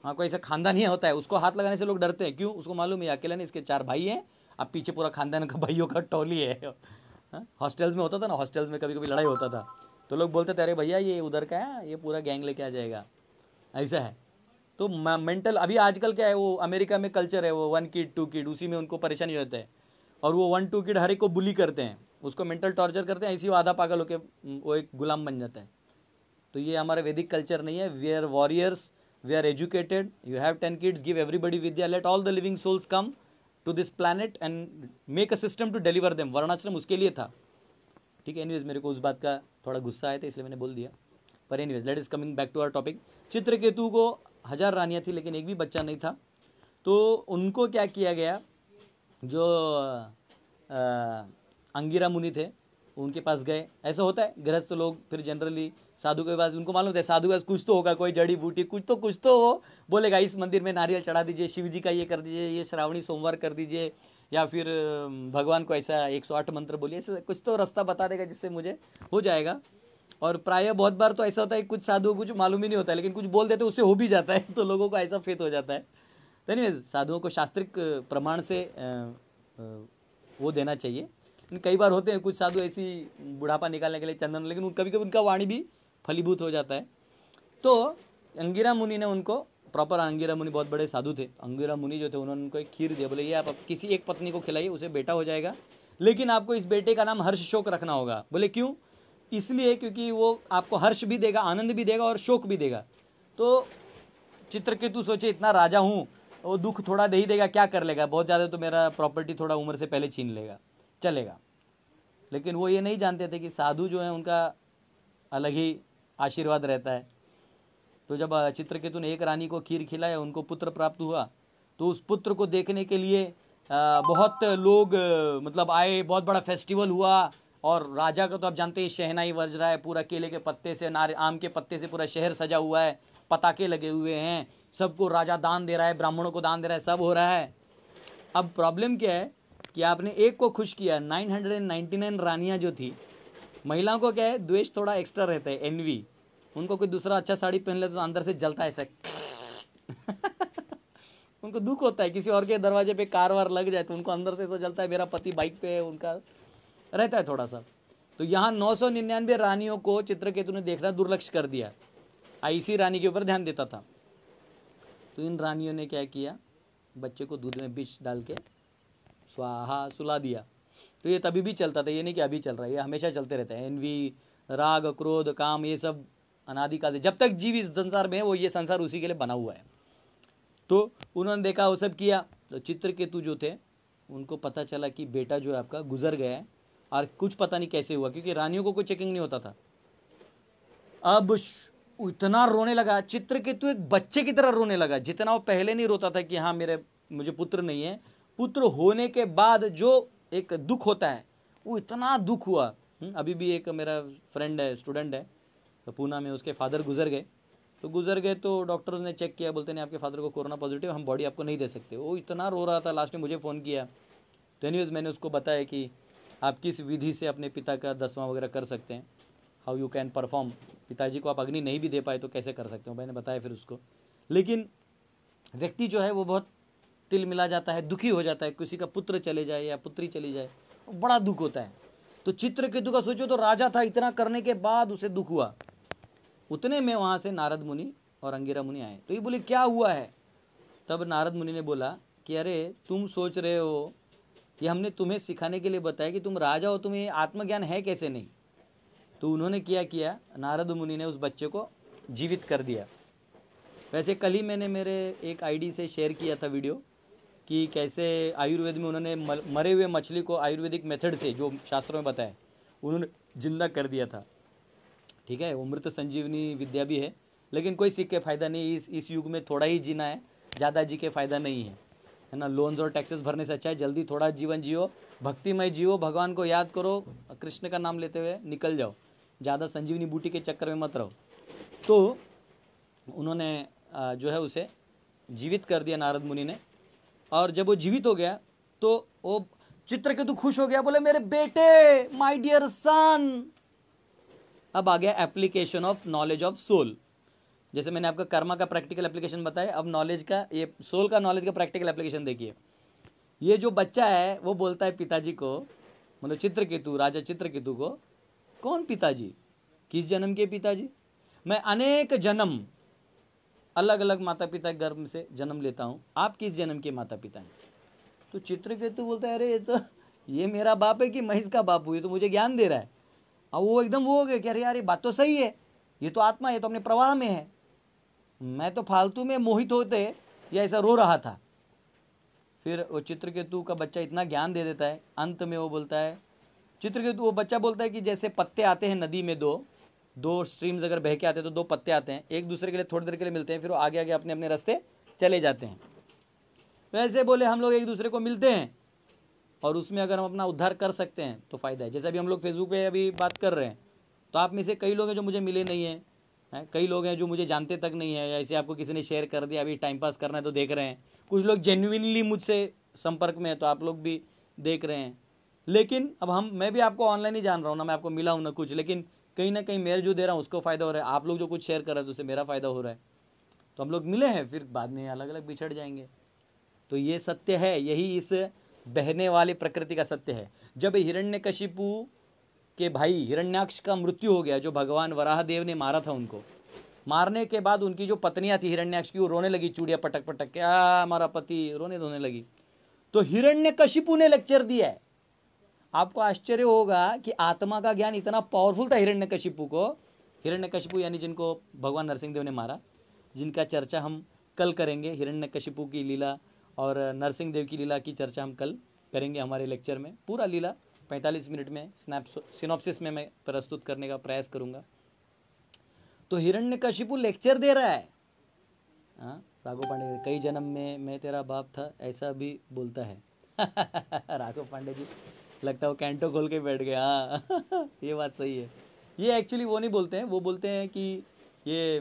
हाँ कोई ऐसा खानदान ही होता है उसको हाथ लगाने से लोग डरते हैं क्यों उसको मालूम है अकेले नहीं इसके चार भाई हैं अब पीछे पूरा खानदान का भाइयों का टोली है हाँ? हॉस्टल्स में होता था ना हॉस्टल्स में कभी कभी लड़ाई होता था तो लोग बोलते थे अरे भैया ये उधर का है ये पूरा गैंग लेके आ जाएगा ऐसा है तो मेंटल अभी आजकल क्या है वो अमेरिका में कल्चर है वो वन किड टू किड उसी में उनको परेशानी रहता है और वो वन टू किड हर एक को बुली करते हैं उसको मेंटल टॉर्चर करते हैं ऐसी वो आधा पागल होकर वो एक गुलाम बन जाता है तो ये हमारा वैदिक कल्चर नहीं है we are warriors we are educated you have ten kids give everybody vidya let all the living souls come to this planet and make a system to deliver them varnashram उसके लिए था ठीक है एनीवेज मेरे को उस बात का थोड़ा गुस्सा आया था इसलिए मैंने बोल दिया पर anyways let is coming back to our topic Chitraketu को हज़ार रानियाँ थी लेकिन एक भी बच्चा नहीं था तो उनको क्या किया गया जो आ, अंगिरा मुनि थे उनके पास गए ऐसा होता है गृहस्थ लोग फिर जनरली साधु के पास उनको मालूम था साधु के पास कुछ तो होगा कोई जड़ी बूटी कुछ तो कुछ तो हो बोलेगा इस मंदिर में नारियल चढ़ा दीजिए शिव जी का ये कर दीजिए ये श्रावणी सोमवार कर दीजिए या फिर भगवान को ऐसा एक सौ आठ मंत्र बोलिए ऐसे कुछ तो रास्ता बता देगा जिससे मुझे हो जाएगा और प्राय बहुत बार तो ऐसा होता है कुछ साधुओं को कुछ मालूम ही नहीं होता है लेकिन कुछ बोल देते उससे हो भी जाता है (laughs) तो लोगों को ऐसा फेत हो जाता है तो नहीं साधुओं को शास्त्रिक प्रमाण से वो देना चाहिए कई बार होते हैं कुछ साधु ऐसी बुढ़ापा निकालने के लिए चंदन लेकिन कभी कभी उनका वाणी भी फलीभूत हो जाता है तो अंगिरा मुनि ने उनको प्रॉपर अंगिरा मुनि बहुत बड़े साधु थे अंगिरा मुनि जो थे उन्होंने उनको एक खीर दिया बोले ये आप किसी एक पत्नी को खिलाइए उसे बेटा हो जाएगा लेकिन आपको इस बेटे का नाम हर्ष शोक रखना होगा बोले क्यों इसलिए क्योंकि वो आपको हर्ष भी देगा आनंद भी देगा और शोक भी देगा तो चित्रकेतु सोचे इतना राजा हूँ वो दुख थोड़ा दे ही देगा क्या कर लेगा बहुत ज़्यादा तो मेरा प्रॉपर्टी थोड़ा उम्र से पहले छीन लेगा चलेगा लेकिन वो ये नहीं जानते थे कि साधु जो है उनका अलग ही आशीर्वाद रहता है तो जब चित्रकेतु ने एक रानी को खीर खिलाया उनको पुत्र प्राप्त हुआ तो उस पुत्र को देखने के लिए बहुत लोग मतलब आए बहुत बड़ा फेस्टिवल हुआ और राजा का तो आप जानते हैं शहनाई वर्ज रहा है पूरा केले के पत्ते से नारे आम के पत्ते से पूरा शहर सजा हुआ है पताके लगे हुए हैं सबको राजा दान दे रहा है ब्राह्मणों को दान दे रहा है सब हो रहा है अब प्रॉब्लम क्या है कि आपने एक को खुश किया 999 रानियां जो थी महिलाओं को क्या है द्वेष थोड़ा एक्स्ट्रा रहता है एनवी उनको कोई दूसरा अच्छा साड़ी पहन ले तो अंदर से जलता है ऐसा (laughs) उनको दुख होता है किसी और के दरवाजे पे कार वार लग जाए तो उनको अंदर से ऐसा जलता है मेरा पति बाइक पे है उनका रहता है थोड़ा सा तो यहाँ नौ सौ निन्यानवे रानियों को चित्रकेतु ने देखना दुर्लक्ष कर दिया आईसी रानी के ऊपर ध्यान देता था तो इन रानियों ने क्या किया बच्चे को दूध में बीज डाल के स्वाहा सुला दिया तो ये तभी भी चलता था ये नहीं कि अभी चल रहा है ये हमेशा चलते रहते हैं एनवी राग क्रोध काम ये सब अनादिकाल से जब तक जीव इस संसार में है वो ये संसार उसी के लिए बना हुआ है तो उन्होंने देखा वो सब किया तो चित्र केतु जो थे उनको पता चला कि बेटा जो है आपका गुजर गया है और कुछ पता नहीं कैसे हुआ क्योंकि रानियों को कोई चेकिंग नहीं होता था अब इतना रोने लगा चित्रकेतु एक बच्चे की तरह रोने लगा जितना वो पहले नहीं रोता था कि हाँ मेरे मुझे पुत्र नहीं है पुत्र होने के बाद जो एक दुख होता है वो इतना दुख हुआ हम्म, अभी भी एक मेरा फ्रेंड है स्टूडेंट है तो पूना में उसके फादर गुजर गए तो गुजर गए तो डॉक्टर्स ने चेक किया बोलते नहीं आपके फादर को कोरोना पॉजिटिव हम बॉडी आपको नहीं दे सकते वो इतना रो रहा था लास्ट में मुझे फ़ोन किया तो एनीवेज मैंने उसको बताया कि आप किस विधि से अपने पिता का दसवां वगैरह कर सकते हैं हाउ यू कैन परफॉर्म पिताजी को आप अग्नि नहीं भी दे पाए तो कैसे कर सकते हो मैंने बताया फिर उसको लेकिन व्यक्ति जो है वो बहुत तिल मिला जाता है दुखी हो जाता है किसी का पुत्र चले जाए या पुत्री चली जाए बड़ा दुख होता है तो चित्र के का सोचो तो राजा था इतना करने के बाद उसे दुख हुआ उतने में वहाँ से नारद मुनि और अंगिरा मुनि आए तो ये बोले क्या हुआ है तब नारद मुनि ने बोला कि अरे तुम सोच रहे हो कि हमने तुम्हें सिखाने के लिए बताया कि तुम राजा हो तुम्हें आत्मज्ञान है कैसे नहीं तो उन्होंने क्या किया नारद मुनि ने उस बच्चे को जीवित कर दिया वैसे कल ही मैंने मेरे एक आईडी से शेयर किया था वीडियो कि कैसे आयुर्वेद में उन्होंने मरे हुए मछली को आयुर्वेदिक मेथड से जो शास्त्रों में बताया उन्होंने जिंदा कर दिया था ठीक है वो मृत संजीवनी विद्या भी है लेकिन कोई सीख के फ़ायदा नहीं इस इस युग में थोड़ा ही जीना है ज़्यादा जी के फ़ायदा नहीं है है ना लोन्स और टैक्सेस भरने से अच्छा है जल्दी थोड़ा जीवन जियो भक्तिमय जियो भगवान को याद करो कृष्ण का नाम लेते हुए निकल जाओ ज़्यादा संजीवनी बूटी के चक्कर में मत रहो तो उन्होंने जो है उसे जीवित कर दिया नारद मुनि ने और जब वो जीवित हो गया तो वो चित्रकेतु तो खुश हो गया बोले मेरे बेटे माय डियर सन अब आ गया application of knowledge of soul जैसे मैंने आपका कर्मा का प्रैक्टिकल एप्लीकेशन बताया अब नॉलेज का ये सोल का नॉलेज का प्रैक्टिकल एप्लीकेशन देखिए ये जो बच्चा है वो बोलता है पिताजी को मतलब चित्रकेतु राजा चित्रकेतु को कौन पिताजी किस जन्म के पिताजी मैं अनेक जन्म अलग अलग माता पिता के गर्भ से जन्म लेता हूँ आप किस जन्म के माता पिता हैं तो चित्रकेतु बोलता है अरे ये तो ये मेरा बाप है कि महेश का बाप हुई तो मुझे ज्ञान दे रहा है अब वो एकदम वो हो गया कि अरे यार ये बात तो सही है ये तो आत्मा है तो अपने प्रवाह में है मैं तो फालतू में मोहित होते या ऐसा रो रहा था फिर वो चित्रकेतु का बच्चा इतना ज्ञान दे देता है अंत में वो बोलता है चित्रकेतु वो बच्चा बोलता है कि जैसे पत्ते आते हैं नदी में दो दो स्ट्रीम्स अगर बह के आते हैं तो दो पत्ते आते हैं एक दूसरे के लिए थोड़ी देर के लिए मिलते हैं फिर वो आगे आगे अपने अपने रास्ते चले जाते हैं वैसे बोले हम लोग एक दूसरे को मिलते हैं और उसमें अगर हम अपना उद्धार कर सकते हैं तो फ़ायदा है जैसे अभी हम लोग फेसबुक पे अभी बात कर रहे हैं तो आप में से कई लोग हैं जो मुझे मिले नहीं हैं है? कई लोग हैं जो मुझे जानते तक नहीं है ऐसे आपको किसी ने शेयर कर दिया अभी टाइम पास करना है तो देख रहे हैं कुछ लोग जेन्यूनली मुझसे संपर्क में है तो आप लोग भी देख रहे हैं लेकिन अब हम मैं भी आपको ऑनलाइन ही जान रहा हूँ ना मैं आपको मिला हूँ ना कुछ लेकिन कहीं ना कहीं मेरे जो दे रहा हूँ उसको फ़ायदा हो रहा है आप लोग जो कुछ शेयर कर रहे हैं तो उससे मेरा फ़ायदा हो रहा है तो हम लोग मिले हैं फिर बाद में अलग अलग बिछड़ जाएंगे तो ये सत्य है यही इस बहने वाली प्रकृति का सत्य है जब हिरण्यकशिपु के भाई हिरण्याक्ष का मृत्यु हो गया जो भगवान वराहदेव ने मारा था उनको मारने के बाद उनकी जो पत्नियां थी हिरण्याक्ष की वो रोने लगी चूड़िया पटक पटक के आ हमारा पति रोने धोने लगी तो हिरण्यकशिपु ने लेक्चर दिया है आपको आश्चर्य होगा कि आत्मा का ज्ञान इतना पावरफुल था कशिपु को कशिपु यानी जिनको भगवान नरसिंहदेव ने मारा जिनका चर्चा हम कल करेंगे कशिपु की लीला और नरसिंहदेव की लीला की चर्चा हम कल करेंगे हमारे लेक्चर में पूरा लीला 45 मिनट में स्नैप सिनोप्सिस में मैं प्रस्तुत करने का प्रयास करूंगा तो कशिपु लेक्चर दे रहा है हाँ राघव पांडे कई जन्म में मैं तेरा बाप था ऐसा भी बोलता है (laughs) राघव पांडे जी लगता है वो कैंटो खोल के बैठ गया हाँ (laughs) ये बात सही है ये एक्चुअली वो नहीं बोलते हैं वो बोलते हैं कि ये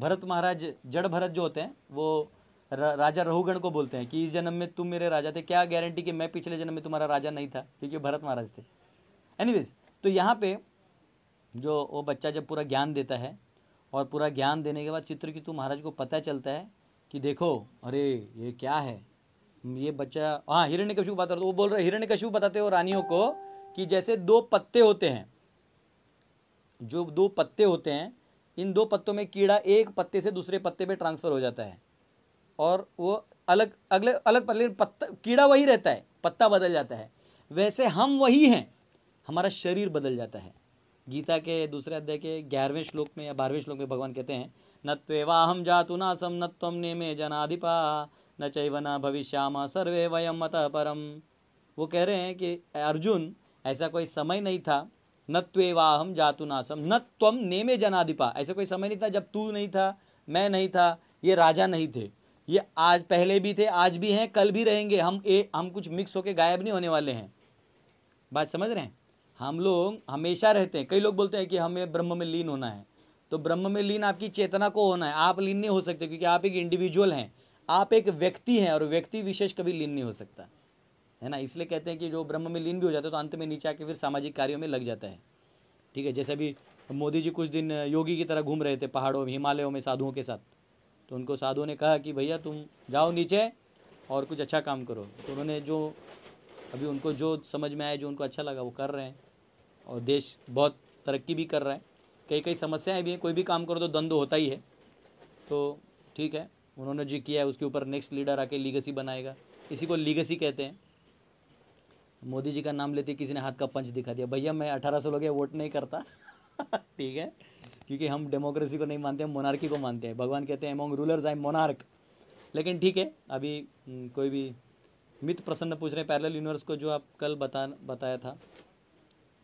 भरत महाराज जड़ भरत जो होते हैं वो राजा रहुगण को बोलते हैं कि इस जन्म में तुम मेरे राजा थे क्या गारंटी कि मैं पिछले जन्म में तुम्हारा राजा नहीं था क्योंकि भरत महाराज थे एनी तो यहाँ पे जो वो बच्चा जब पूरा ज्ञान देता है और पूरा ज्ञान देने के बाद चित्रकेतु तो महाराज को पता चलता है कि देखो अरे ये क्या है ये बच्चा हाँ हिरण्य कशु बात तो वो बोल रहे हिरण्य कशु बताते हो रानियों को कि जैसे दो पत्ते होते हैं जो दो पत्ते होते हैं इन दो पत्तों में कीड़ा एक पत्ते से दूसरे पत्ते पे ट्रांसफ़र हो जाता है और वो अलग अगले अलग पत्ते पत्ता कीड़ा वही रहता है पत्ता बदल जाता है वैसे हम वही हैं हमारा शरीर बदल जाता है गीता के दूसरे अध्याय के ग्यारहवें श्लोक में या बारहवें श्लोक में भगवान कहते हैं न वाहम जातु नासम न त्वम ने में जनाधिपा न चैव न भविष्याम सर्वे वयम मत परम वो कह रहे हैं कि अर्जुन ऐसा कोई समय नहीं था न त्वेवाहम जातु नासम न त्वम नेमे जनादिपा ऐसा कोई समय नहीं था जब तू नहीं था मैं नहीं था ये राजा नहीं थे ये आज पहले भी थे आज भी हैं कल भी रहेंगे हम ए हम कुछ मिक्स होके गायब नहीं होने वाले हैं बात समझ रहे हैं हम लोग हमेशा रहते हैं कई लोग बोलते हैं कि हमें ब्रह्म में लीन होना है तो ब्रह्म में लीन आपकी चेतना को होना है आप लीन नहीं हो सकते क्योंकि आप एक इंडिविजुअल हैं आप एक व्यक्ति हैं और व्यक्ति विशेष कभी लीन नहीं हो सकता है ना इसलिए कहते हैं कि जो ब्रह्म में लीन भी हो जाता है तो अंत में नीचे आके फिर सामाजिक कार्यों में लग जाता है ठीक है जैसे अभी मोदी जी कुछ दिन योगी की तरह घूम रहे थे पहाड़ों में हिमालयों में साधुओं के साथ तो उनको साधुओं ने कहा कि भैया तुम जाओ नीचे और कुछ अच्छा काम करो तो उन्होंने जो अभी उनको जो समझ में आया जो उनको अच्छा लगा वो कर रहे हैं और देश बहुत तरक्की भी कर रहा है कई कई समस्याएं भी हैं कोई भी काम करो तो दंद होता ही है तो ठीक है उन्होंने जो किया है उसके ऊपर नेक्स्ट लीडर आके लीगसी बनाएगा इसी को लीगसी कहते हैं मोदी जी का नाम लेते किसी ने हाथ का पंच दिखा दिया भैया मैं अठारह सौ लोग वोट नहीं करता (laughs) ठीक है क्योंकि हम डेमोक्रेसी को नहीं मानते हम मोनार्की को मानते हैं भगवान कहते हैं एमोंग रूलर्स आई मोनार्क लेकिन ठीक है अभी हम्म, कोई भी मित्र प्रसन्न पूछ रहे हैं पैरल यूनिवर्स को जो आप कल बता बताया था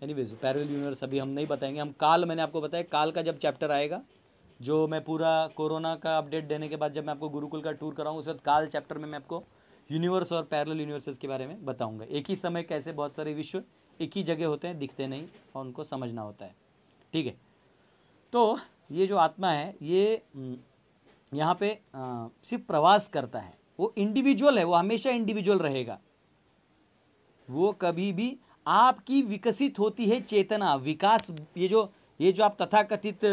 एनीवेज पैरल यूनिवर्स अभी हम नहीं बताएंगे हम काल मैंने आपको बताया काल का जब चैप्टर आएगा जो मैं पूरा कोरोना का अपडेट देने के बाद जब मैं आपको गुरुकुल का टूर कराऊँ उस वक्त काल चैप्टर में मैं आपको यूनिवर्स और पैरल यूनिवर्सेस के बारे में बताऊँगा एक ही समय कैसे बहुत सारे विश्व एक ही जगह होते हैं दिखते नहीं और उनको समझना होता है ठीक है तो ये जो आत्मा है ये हम्म, यहाँ पे सिर्फ प्रवास करता है वो इंडिविजुअल है वो हमेशा इंडिविजुअल रहेगा वो कभी भी आपकी विकसित होती है चेतना विकास ये जो ये जो आप तथाकथित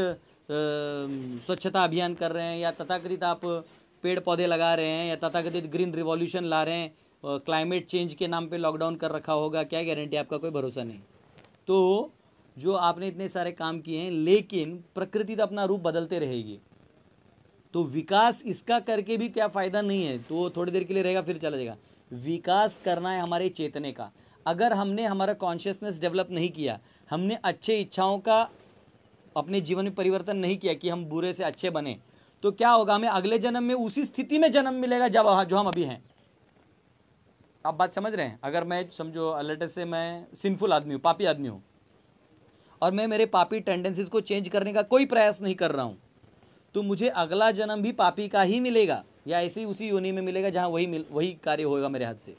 स्वच्छता अभियान कर रहे हैं या तथाकथित आप पेड़ पौधे लगा रहे हैं या तथाकथित ग्रीन रिवॉल्यूशन ला रहे हैं क्लाइमेट चेंज के नाम पे लॉकडाउन कर रखा होगा क्या गारंटी आपका कोई भरोसा नहीं तो जो आपने इतने सारे काम किए हैं लेकिन प्रकृति तो अपना रूप बदलते रहेगी तो विकास इसका करके भी क्या फ़ायदा नहीं है तो थोड़ी देर के लिए रहेगा फिर चला जाएगा विकास करना है हमारे चेतने का अगर हमने हमारा कॉन्शियसनेस डेवलप नहीं किया हमने अच्छे इच्छाओं का अपने जीवन में परिवर्तन नहीं किया कि हम बुरे से अच्छे बने तो क्या होगा हमें अगले जन्म में उसी स्थिति में जन्म मिलेगा जब जो हम अभी हैं आप बात समझ रहे हैं अगर मैं समझो अलर्ट से मैं सिंफुल आदमी हूँ पापी आदमी हूँ और मैं मेरे पापी टेंडेंसीज को चेंज करने का कोई प्रयास नहीं कर रहा हूँ तो मुझे अगला जन्म भी पापी का ही मिलेगा या ऐसे ही उसी योनि में मिलेगा जहाँ वही मिल वही कार्य होगा मेरे हाथ से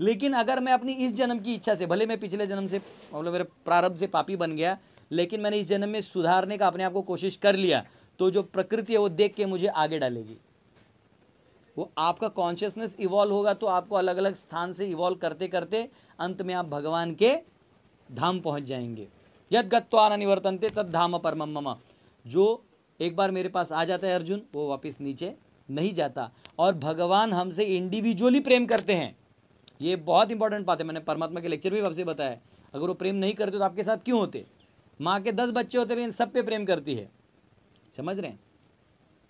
लेकिन अगर मैं अपनी इस जन्म की इच्छा से भले मैं पिछले जन्म से मतलब मेरे प्रारब्ध से पापी बन गया लेकिन मैंने इस जन्म में सुधारने का अपने आप को कोशिश कर लिया तो जो प्रकृति है वो देख के मुझे आगे डालेगी वो आपका कॉन्शियसनेस इवॉल्व होगा तो आपको अलग अलग स्थान से इवॉल्व करते करते अंत में आप भगवान के धाम पहुंच जाएंगे यद गत्वार अनिवर्तन थे तद धाम परम जो एक बार मेरे पास आ जाता है अर्जुन वो वापस नीचे नहीं जाता और भगवान हमसे इंडिविजुअली प्रेम करते हैं ये बहुत इंपॉर्टेंट बात है मैंने परमात्मा के लेक्चर भी आपसे बताया अगर वो प्रेम नहीं करते तो आपके साथ क्यों होते माँ के दस बच्चे होते लेकिन सब पे प्रेम करती है समझ रहे हैं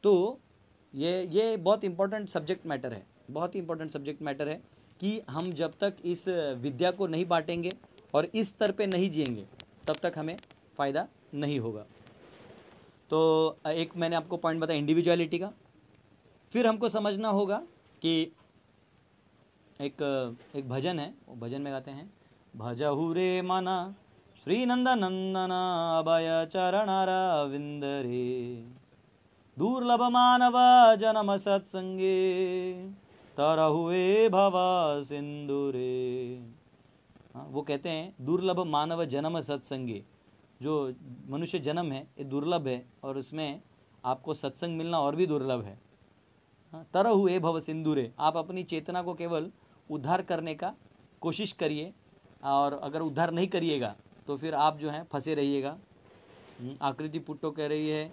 तो ये ये बहुत इंपॉर्टेंट सब्जेक्ट मैटर है बहुत ही इंपॉर्टेंट सब्जेक्ट मैटर है कि हम जब तक इस विद्या को नहीं बांटेंगे और इस स्तर पे नहीं जिएंगे तब तक हमें फ़ायदा नहीं होगा तो एक मैंने आपको पॉइंट बताया इंडिविजुअलिटी का फिर हमको समझना होगा कि एक एक भजन है वो भजन में गाते हैं भजहू रे माना श्रीनन्दनन्दन अभयचरणारविन्दरे मानव जनम तर हुए भव सिंदुरे हाँ, वो कहते हैं दुर्लभ मानव जन्म सत्संगे जो मनुष्य जन्म है ये दुर्लभ है और उसमें आपको सत्संग मिलना और भी दुर्लभ है हाँ, तरह हुए भव सिंदूरे आप अपनी चेतना को केवल उद्धार करने का कोशिश करिए और अगर उद्धार नहीं करिएगा तो फिर आप जो है फंसे रहिएगा हम्म, आकृति पुट्टो कह रही है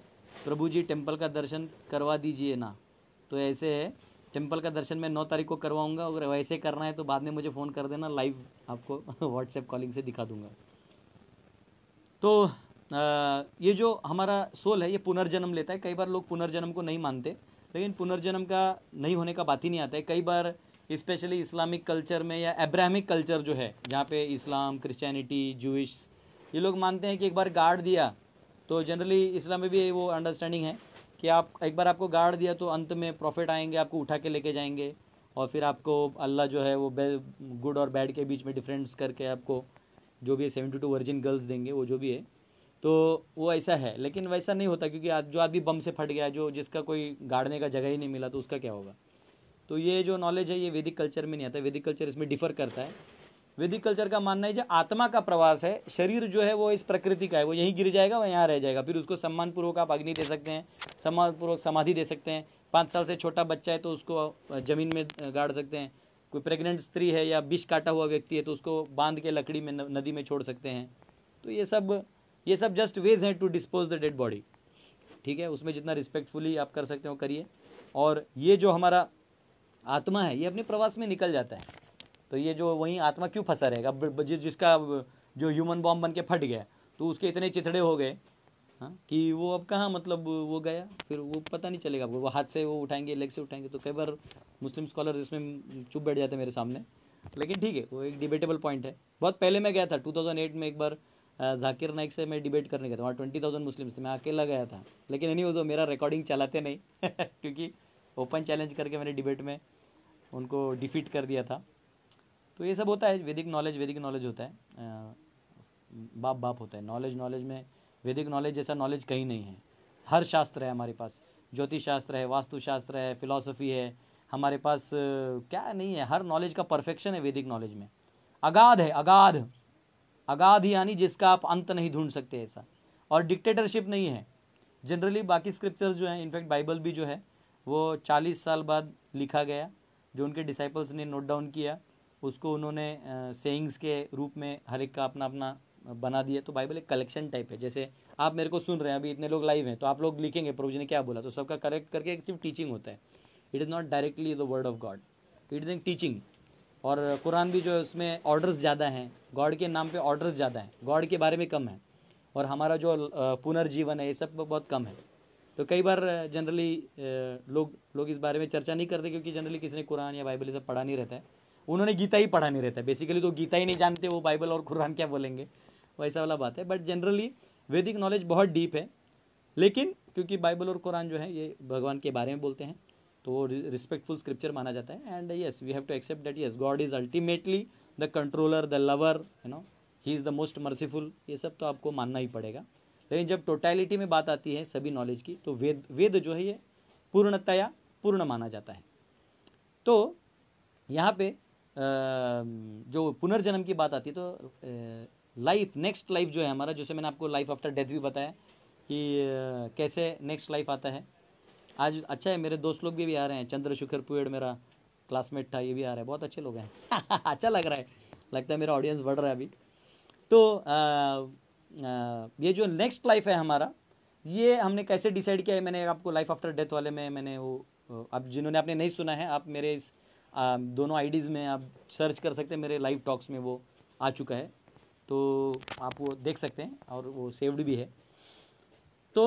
प्रभु जी टेम्पल का दर्शन करवा दीजिए ना तो ऐसे है टेम्पल का दर्शन मैं नौ तारीख को करवाऊंगा अगर वैसे करना है तो बाद में मुझे फ़ोन कर देना लाइव आपको व्हाट्सएप (laughs) कॉलिंग से दिखा दूंगा तो ये जो हमारा सोल है ये पुनर्जन्म लेता है कई बार लोग पुनर्जन्म को नहीं मानते लेकिन पुनर्जन्म का नहीं होने का बात ही नहीं आता है कई बार स्पेशली इस्लामिक कल्चर में या अब्राहमिक कल्चर जो है जहाँ पे इस्लाम क्रिश्चियनिटी जूश ये लोग मानते हैं कि एक बार गाड़ दिया तो जनरली इस्लाम में भी वो अंडरस्टैंडिंग है कि आप एक बार आपको गाड़ दिया तो अंत में प्रॉफिट आएंगे आपको उठा के लेके जाएंगे और फिर आपको अल्लाह जो है वो गुड और बैड के बीच में डिफरेंस करके आपको जो भी है सेवेंटी टू वर्जिन गर्ल्स देंगे वो जो भी है तो वो ऐसा है लेकिन वैसा नहीं होता क्योंकि जो आदमी बम से फट गया जो जिसका कोई गाड़ने का जगह ही नहीं मिला तो उसका क्या होगा तो ये जो नॉलेज है ये वैदिक कल्चर में नहीं आता वैदिक कल्चर इसमें डिफर करता है वैदिक कल्चर का मानना है जो आत्मा का प्रवास है शरीर जो है वो इस प्रकृति का है वो यहीं गिर जाएगा वह यहाँ रह जाएगा फिर उसको सम्मानपूर्वक आप अग्नि दे सकते हैं सम्मानपूर्वक समाधि दे सकते हैं पाँच साल से छोटा बच्चा है तो उसको ज़मीन में गाड़ सकते हैं कोई प्रेग्नेंट स्त्री है या विष काटा हुआ व्यक्ति है तो उसको बांध के लकड़ी में नदी में छोड़ सकते हैं तो ये सब ये सब जस्ट वेज हैं to dispose the dead body ठीक है उसमें जितना रिस्पेक्टफुली आप कर सकते हो करिए और ये जो हमारा आत्मा है ये अपने प्रवास में निकल जाता है तो ये जो वहीं आत्मा क्यों फंसा रहेगा जिसका जो ह्यूमन बॉम्ब बन के फट गया तो उसके इतने चिथड़े हो गए हाँ कि वो अब कहाँ मतलब वो गया फिर वो पता नहीं चलेगा वो हाथ से वो उठाएंगे लेग से उठाएंगे तो कई बार मुस्लिम स्कॉलर इसमें चुप बैठ जाते हैं मेरे सामने लेकिन ठीक है वो एक डिबेटेबल पॉइंट है बहुत पहले मैं गया था 2008 में एक बार जाकिर नाइक से मैं डिबेट करने गया था वहाँ ट्वेंटी थाउजेंड मुस्लिम्स थे मैं अकेला गया था लेकिन एनी वो मेरा रिकॉर्डिंग चलाते नहीं (laughs) क्योंकि ओपन चैलेंज करके मैंने डिबेट में उनको डिफीट कर दिया था तो ये सब होता है वैदिक नॉलेज वैदिक नॉलेज होता है बाप बाप होता है नॉलेज नॉलेज में वैदिक नॉलेज जैसा नॉलेज कहीं नहीं है हर शास्त्र है हमारे पास ज्योतिष शास्त्र है वास्तु शास्त्र है फिलॉसफी है हमारे पास क्या नहीं है हर नॉलेज का परफेक्शन है वैदिक नॉलेज में अगाध है अगाध अगाध यानी जिसका आप अंत नहीं ढूंढ सकते ऐसा और डिक्टेटरशिप नहीं है जनरली बाकी स्क्रिप्चर्स जो हैं इनफैक्ट बाइबल भी जो है वो चालीस साल बाद लिखा गया जो उनके डिसाइपल्स ने नोट डाउन किया उसको उन्होंने सेइंग्स के रूप में हर एक का अपना अपना बना दिया तो बाइबल एक कलेक्शन टाइप है जैसे आप मेरे को सुन रहे हैं अभी इतने लोग लाइव हैं तो आप लोग लिखेंगे प्रभु जी ने क्या बोला तो सबका करेक्ट करके एक सिर्फ टीचिंग होता है it is not directly the word of God it is an teaching और कुरान भी जो है उसमें ऑर्डर्स ज़्यादा हैं गॉड के नाम पे ऑर्डर्स ज़्यादा हैं गॉड के बारे में कम है और हमारा जो पुनर्जीवन है ये सब बहुत कम है तो कई बार जनरली लोग लोग इस बारे में चर्चा नहीं करते क्योंकि जनरली किसी ने कुरान या बाइबल ये सब पढ़ा नहीं रहता है उन्होंने गीता ही पढ़ा नहीं रहता है बेसिकली तो गीता ही नहीं जानते वो बाइबल और कुरान क्या बोलेंगे वैसा वाला बात है बट जनरली वैदिक नॉलेज बहुत डीप है लेकिन क्योंकि बाइबल और कुरान जो है ये भगवान के बारे में बोलते हैं तो रिस्पेक्टफुल स्क्रिप्चर माना जाता है and yes we have to accept that yes God is ultimately the controller the lover you know he is the most merciful ये सब तो आपको मानना ही पड़ेगा लेकिन जब टोटैलिटी में बात आती है सभी नॉलेज की तो वेद वेद जो है ये पूर्णतया पूर्ण माना जाता है तो यहाँ पे जो पुनर्जन्म की बात आती है तो लाइफ नेक्स्ट लाइफ जो है हमारा जैसे मैंने आपको लाइफ आफ्टर डेथ भी बताया कि कैसे नेक्स्ट लाइफ आता है आज अच्छा है मेरे दोस्त लोग भी, भी आ रहे हैं चंद्रशेखर पुएड मेरा क्लासमेट था ये भी आ रहा है बहुत अच्छे लोग हैं (laughs) अच्छा लग रहा है लगता है मेरा ऑडियंस बढ़ रहा है अभी तो आ, ये जो नेक्स्ट लाइफ है हमारा ये हमने कैसे डिसाइड किया है मैंने आपको लाइफ आफ्टर डेथ वाले में मैंने वो अब जिन्होंने आपने नहीं सुना है आप मेरे इस आ, दोनों आईडीज़ में आप सर्च कर सकते हैं मेरे लाइव टॉक्स में वो आ चुका है तो आप वो देख सकते हैं और वो सेव्ड भी है तो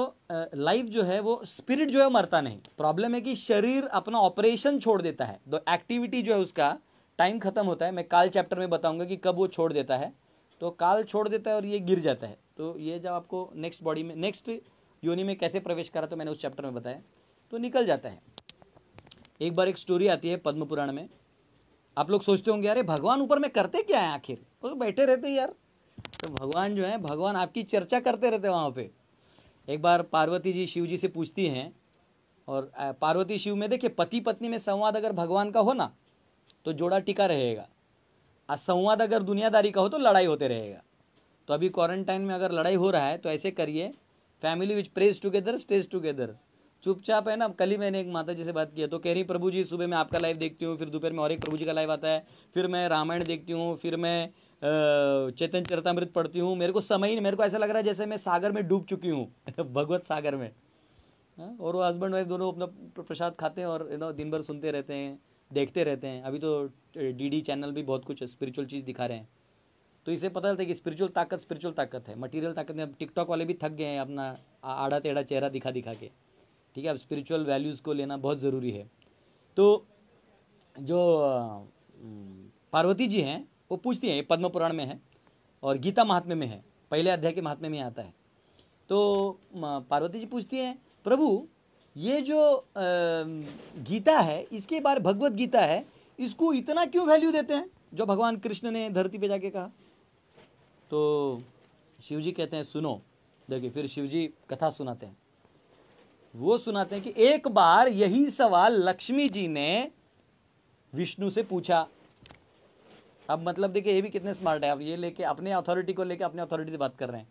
लाइफ जो है वो स्पिरिट जो है मरता नहीं प्रॉब्लम है कि शरीर अपना ऑपरेशन छोड़ देता है तो एक्टिविटी जो है उसका टाइम ख़त्म होता है मैं काल चैप्टर में बताऊंगा कि कब वो छोड़ देता है तो काल छोड़ देता है और ये गिर जाता है तो ये जब आपको नेक्स्ट बॉडी में नेक्स्ट योनि में कैसे प्रवेश करा तो मैंने उस चैप्टर में बताया तो निकल जाता है एक बार एक स्टोरी आती है पद्म पुराण में आप लोग सोचते होंगे अरे भगवान ऊपर में करते क्या है आखिर वो तो बैठे रहते यार तो भगवान जो है भगवान आपकी चर्चा करते रहते वहाँ पे एक बार पार्वती जी शिव जी से पूछती हैं और पार्वती शिव में देखिए पति पत्नी में संवाद अगर भगवान का हो ना तो जोड़ा टिका रहेगा असंवाद अगर दुनियादारी का हो तो लड़ाई होते रहेगा तो अभी क्वारंटाइन में अगर लड़ाई हो रहा है तो ऐसे करिए family which prays together stays together चुपचाप है ना कल ही मैंने एक माता जी से बात किया तो कह रही प्रभु जी सुबह मैं आपका लाइव देखती हूँ फिर दोपहर में और एक प्रभु जी का लाइव आता है फिर मैं रामायण देखती हूँ फिर मैं चेतन चरतामृत पढ़ती हूँ मेरे को समय ही नहीं मेरे को ऐसा लग रहा है जैसे मैं सागर में डूब चुकी हूँ (laughs) भगवत सागर में हाँ, और वो हस्बैंड वाइफ दोनों अपना प्रसाद खाते हैं और यू नो दिन भर सुनते रहते हैं देखते रहते हैं अभी तो डीडी चैनल भी बहुत कुछ स्पिरिचुअल चीज़ दिखा रहे हैं तो इसे पता चलता है कि स्पिरिचुअल ताकत स्पिरिचुअल ताकत है मटेरियल ताकत में अब टिकटॉक वाले भी थक गए हैं अपना आड़ा टेढ़ा चेहरा दिखा दिखा के ठीक है अब स्पिरिचुअल वैल्यूज़ को लेना बहुत ज़रूरी है तो जो पार्वती जी हैं वो पूछती हैं पद्म पुराण में है और गीता महात्म्य में है पहले अध्याय के महात्म्य में आता है तो पार्वती जी पूछती हैं प्रभु ये जो गीता है इसके बारे भगवत गीता है इसको इतना क्यों वैल्यू देते हैं जो भगवान कृष्ण ने धरती पे जाके कहा तो शिव जी कहते हैं सुनो देखिए फिर शिव जी कथा सुनाते हैं वो सुनाते हैं कि एक बार यही सवाल लक्ष्मी जी ने विष्णु से पूछा अब मतलब देखिए ये भी कितने स्मार्ट है अब ये लेके अपने अथॉरिटी को लेके अपने अथॉरिटी से बात कर रहे हैं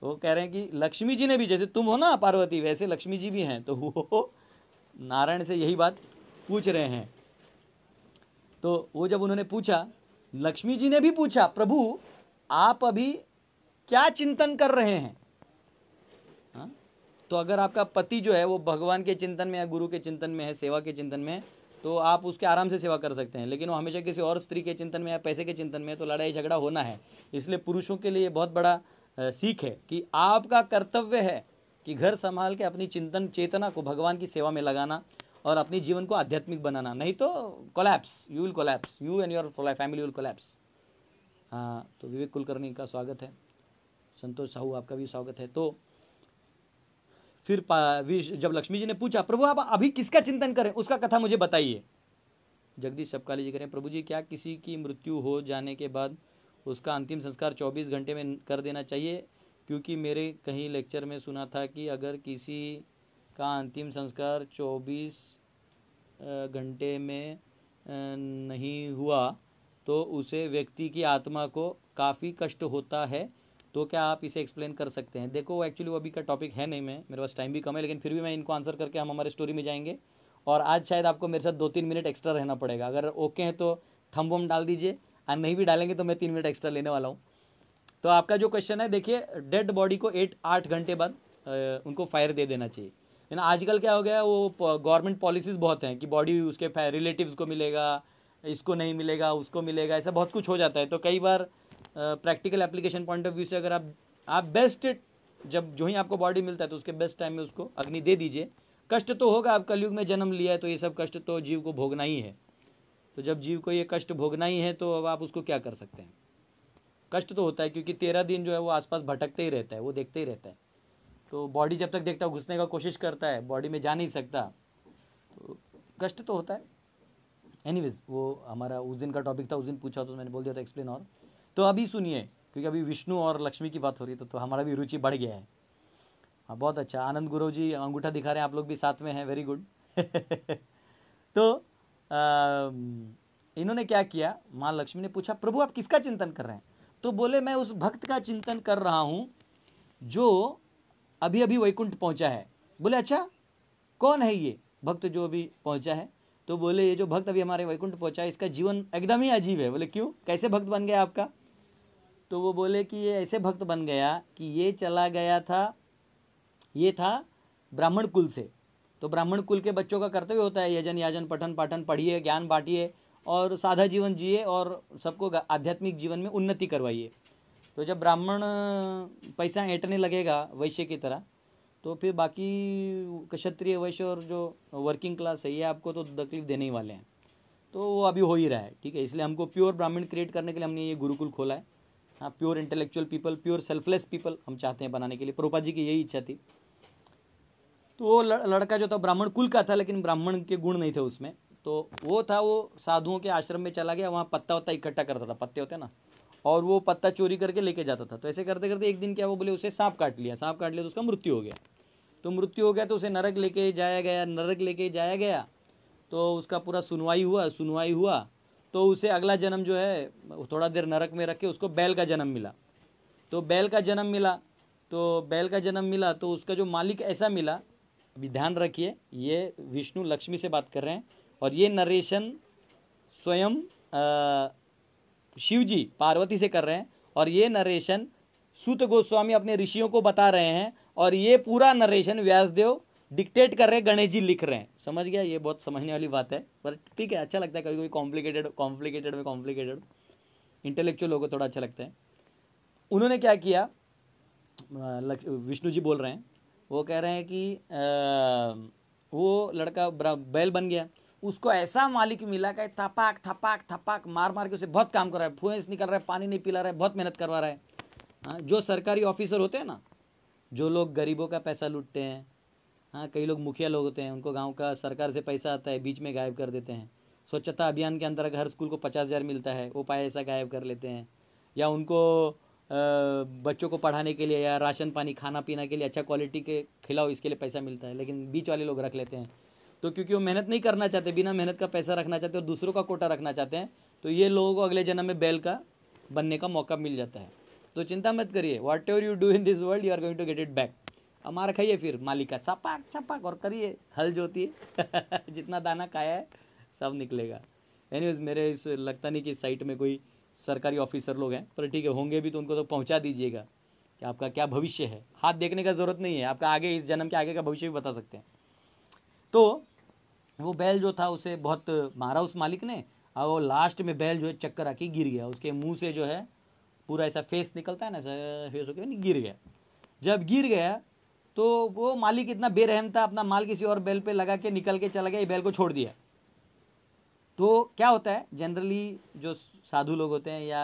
तो वो कह रहे हैं कि लक्ष्मी जी ने भी जैसे तुम हो ना पार्वती वैसे लक्ष्मी जी भी हैं तो वो नारायण से यही बात पूछ रहे हैं तो वो जब उन्होंने पूछा लक्ष्मी जी ने भी पूछा प्रभु आप अभी क्या चिंतन कर रहे हैं हा? तो अगर आपका पति जो है वो भगवान के चिंतन में है गुरु के चिंतन में है सेवा के चिंतन में है तो आप उसके आराम से सेवा कर सकते हैं लेकिन वो हमेशा किसी और स्त्री के चिंतन में या पैसे के चिंतन में तो लड़ाई झगड़ा होना है इसलिए पुरुषों के लिए बहुत बड़ा सीखे कि आपका कर्तव्य है कि घर संभाल के अपनी चिंतन चेतना को भगवान की सेवा में लगाना और अपने जीवन को आध्यात्मिक बनाना नहीं तो collapse you will collapse you and your family will collapse हाँ तो विवेक कुलकर्णी का स्वागत है संतोष साहू आपका भी स्वागत है तो फिर जब लक्ष्मी जी ने पूछा प्रभु आप अभी किसका चिंतन करें उसका कथा मुझे बताइए जगदीश सबकाली जी करें प्रभु जी क्या किसी की मृत्यु हो जाने के बाद उसका अंतिम संस्कार 24 घंटे में कर देना चाहिए क्योंकि मेरे कहीं लेक्चर में सुना था कि अगर किसी का अंतिम संस्कार 24 घंटे में नहीं हुआ तो उसे व्यक्ति की आत्मा को काफ़ी कष्ट होता है तो क्या आप इसे एक्सप्लेन कर सकते हैं देखो एक्चुअली वो अभी का टॉपिक है नहीं मैं मेरे पास टाइम भी कम है लेकिन फिर भी मैं इनको आंसर करके हम हमारे स्टोरी में जाएंगे और आज शायद आपको मेरे साथ दो तीन मिनट एक्स्ट्रा रहना पड़ेगा अगर ओके हैं तो थम्ब डाल दीजिए और नहीं भी डालेंगे तो मैं तीन मिनट एक्स्ट्रा लेने वाला हूँ तो आपका जो क्वेश्चन है देखिए डेड बॉडी को एट आठ घंटे बाद उनको फायर दे देना चाहिए लेकिन आजकल क्या हो गया वो गवर्नमेंट पॉलिसीज़ बहुत हैं कि बॉडी उसके रिलेटिव्स को मिलेगा इसको नहीं मिलेगा उसको मिलेगा ऐसा बहुत कुछ हो जाता है तो कई बार practical application point of view से अगर आप आप बेस्ट जब जो ही आपको बॉडी मिलता है तो उसके बेस्ट टाइम में उसको अग्नि दे दीजिए कष्ट तो होगा आप कलयुग में जन्म लिया है तो ये सब कष्ट तो जीव को भोगना ही है तो जब जीव को ये कष्ट भोगना ही है तो अब आप उसको क्या कर सकते हैं कष्ट तो होता है क्योंकि तेरह दिन जो है वो आसपास भटकते ही रहता है वो देखते ही रहता है तो बॉडी जब तक देखता है घुसने का कोशिश करता है बॉडी में जा नहीं सकता तो कष्ट तो होता है एनीवेज वो हमारा उस दिन का टॉपिक था उस दिन पूछा तो मैंने बोल दिया था एक्सप्लेन और तो अभी सुनिए क्योंकि अभी विष्णु और लक्ष्मी की बात हो रही है तो, तो हमारा भी रुचि बढ़ गया है हाँ बहुत अच्छा आनंद गुरु जी अंगूठा दिखा रहे हैं आप लोग भी साथ में हैं वेरी गुड (laughs) तो इन्होंने क्या किया माँ लक्ष्मी ने पूछा प्रभु आप किसका चिंतन कर रहे हैं तो बोले मैं उस भक्त का चिंतन कर रहा हूँ जो अभी अभी वैकुंठ पहुँचा है बोले अच्छा कौन है ये भक्त जो अभी पहुँचा है तो बोले ये जो भक्त अभी हमारे वैकुंठ पहुँचा है इसका जीवन एकदम ही अजीब है बोले क्यों कैसे भक्त बन गया आपका तो वो बोले कि ये ऐसे भक्त बन गया कि ये चला गया था ये था ब्राह्मण कुल से तो ब्राह्मण कुल के बच्चों का कर्तव्य होता है यजन याजन पठन पाठन पढ़िए ज्ञान बांटिए और साधा जीवन जिए और सबको आध्यात्मिक जीवन में उन्नति करवाइए तो जब ब्राह्मण पैसा ऐटने लगेगा वैश्य की तरह तो फिर बाकी क्षत्रिय वैश्य और जो वर्किंग क्लास है ये आपको तो तकलीफ देने ही वाले हैं तो वो अभी हो ही रहा है ठीक है इसलिए हमको प्योर ब्राह्मण क्रिएट करने के लिए हमने ये गुरुकुल खोला है हाँ pure intellectual people pure selfless people हम चाहते हैं बनाने के लिए प्रोपा जी की यही इच्छा थी तो वो लड़का जो था ब्राह्मण कुल का था लेकिन ब्राह्मण के गुण नहीं थे उसमें तो वो था वो साधुओं के आश्रम में चला गया वहाँ पत्ता वत्ता इकट्ठा करता था पत्ते होते ना और वो पत्ता चोरी करके लेके जाता था तो ऐसे करते करते एक दिन क्या वो बोले उसे सांप काट लिया सांप काट लिया तो उसका मृत्यु हो गया तो मृत्यु हो गया तो उसे नरक लेके जाया गया नरक लेके जाया गया तो उसका पूरा सुनवाई हुआ सुनवाई हुआ तो उसे अगला जन्म जो है थोड़ा देर नरक में रख के उसको बैल का जन्म मिला तो बैल का जन्म मिला तो बैल का जन्म मिला तो उसका जो मालिक ऐसा मिला अभी ध्यान रखिए ये विष्णु लक्ष्मी से बात कर रहे हैं और ये नरेशन स्वयं शिव जी पार्वती से कर रहे हैं और ये नरेशन सूत गोस्वामी अपने ऋषियों को बता रहे हैं और ये पूरा नरेशन व्यासदेव डिक्टेट कर रहे गणेश जी लिख रहे हैं समझ गया ये बहुत समझने वाली बात है पर ठीक है अच्छा लगता है कभी कभी कॉम्प्लिकेटेड कॉम्प्लिकेटेड में कॉम्प्लिकेटेड इंटेलेक्चुअल को थोड़ा अच्छा लगता है उन्होंने क्या किया विष्णु जी बोल रहे हैं वो कह रहे हैं कि आ, वो लड़का बैल बन गया उसको ऐसा मालिक मिला कि थपाक थपाक थपाक मार मार के उसे बहुत काम कर रहा है फुएंस निकल रहा है पानी नहीं पिला रहा है बहुत मेहनत करवा रहा है हाँ जो सरकारी ऑफिसर होते हैं ना जो लोग गरीबों का पैसा लूटते हैं हाँ कई लोग मुखिया लोग होते हैं उनको गांव का सरकार से पैसा आता है बीच में गायब कर देते हैं स्वच्छता अभियान के अंतर्गत हर स्कूल को पचास हज़ार मिलता है वो पैसा गायब कर लेते हैं या उनको बच्चों को पढ़ाने के लिए या राशन पानी खाना पीना के लिए अच्छा क्वालिटी के खिलाओ इसके लिए पैसा मिलता है लेकिन बीच वाले लोग रख लेते हैं तो क्योंकि वो मेहनत नहीं करना चाहते बिना मेहनत का पैसा रखना चाहते और दूसरों का कोटा रखना चाहते हैं तो ये लोगों को अगले जन्म में बैल का बनने का मौका मिल जाता है तो चिंता मत करिए whatever you do in this world you are going to get it back अब मार खाइए फिर मालिका चपाक चपाक और करिए हल जो होती है (laughs) जितना दाना खाया है सब निकलेगा एनी मेरे इस लगता नहीं कि साइट में कोई सरकारी ऑफिसर लोग हैं पर ठीक है होंगे भी तो उनको तो पहुंचा दीजिएगा कि आपका क्या भविष्य है हाथ देखने का ज़रूरत नहीं है आपका आगे इस जन्म के आगे का भविष्य भी बता सकते हैं तो वो बैल जो था उसे बहुत मारा उस मालिक ने और वो लास्ट में बैल जो है चक्कर आके गिर गया उसके मुंह से जो है पूरा ऐसा फेस निकलता है ना ऐसा फेस होकर गिर गया जब गिर गया तो वो मालिक इतना बेरहम था अपना माल किसी और बैल पे लगा के निकल के चला गया बैल को छोड़ दिया तो क्या होता है जनरली जो साधु लोग होते हैं या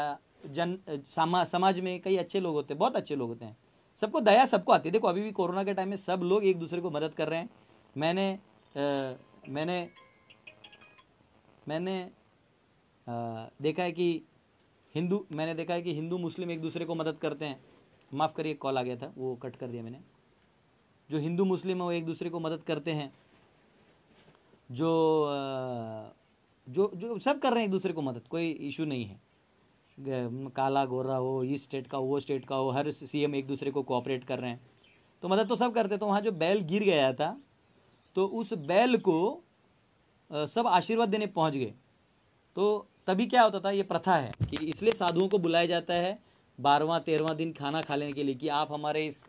जन सामा, समाज में कई अच्छे लोग होते हैं बहुत अच्छे लोग होते हैं सबको दया सबको आती है देखो अभी भी कोरोना के टाइम में सब लोग एक दूसरे को मदद कर रहे हैं मैंने आ, मैंने मैंने आ, देखा है कि हिंदू मैंने देखा है कि हिंदू मुस्लिम एक दूसरे को मदद करते हैं माफ़ करिए कॉल आ गया था वो कट कर दिया मैंने जो हिंदू मुस्लिम है वो एक दूसरे को मदद करते हैं जो आ, जो जो सब कर रहे हैं एक दूसरे को मदद कोई इशू नहीं है काला गोरा हो इस स्टेट का वो स्टेट का हो हर सीएम एक दूसरे को कोऑपरेट कर रहे हैं तो मदद तो सब करते तो वहाँ जो बैल गिर गया था तो उस बैल को सब आशीर्वाद देने पहुँच गए तो तभी क्या होता था ये प्रथा है कि इसलिए साधुओं को बुलाया जाता है बारहवा तेरहवा दिन खाना खा लेने के लिए कि आप हमारे इस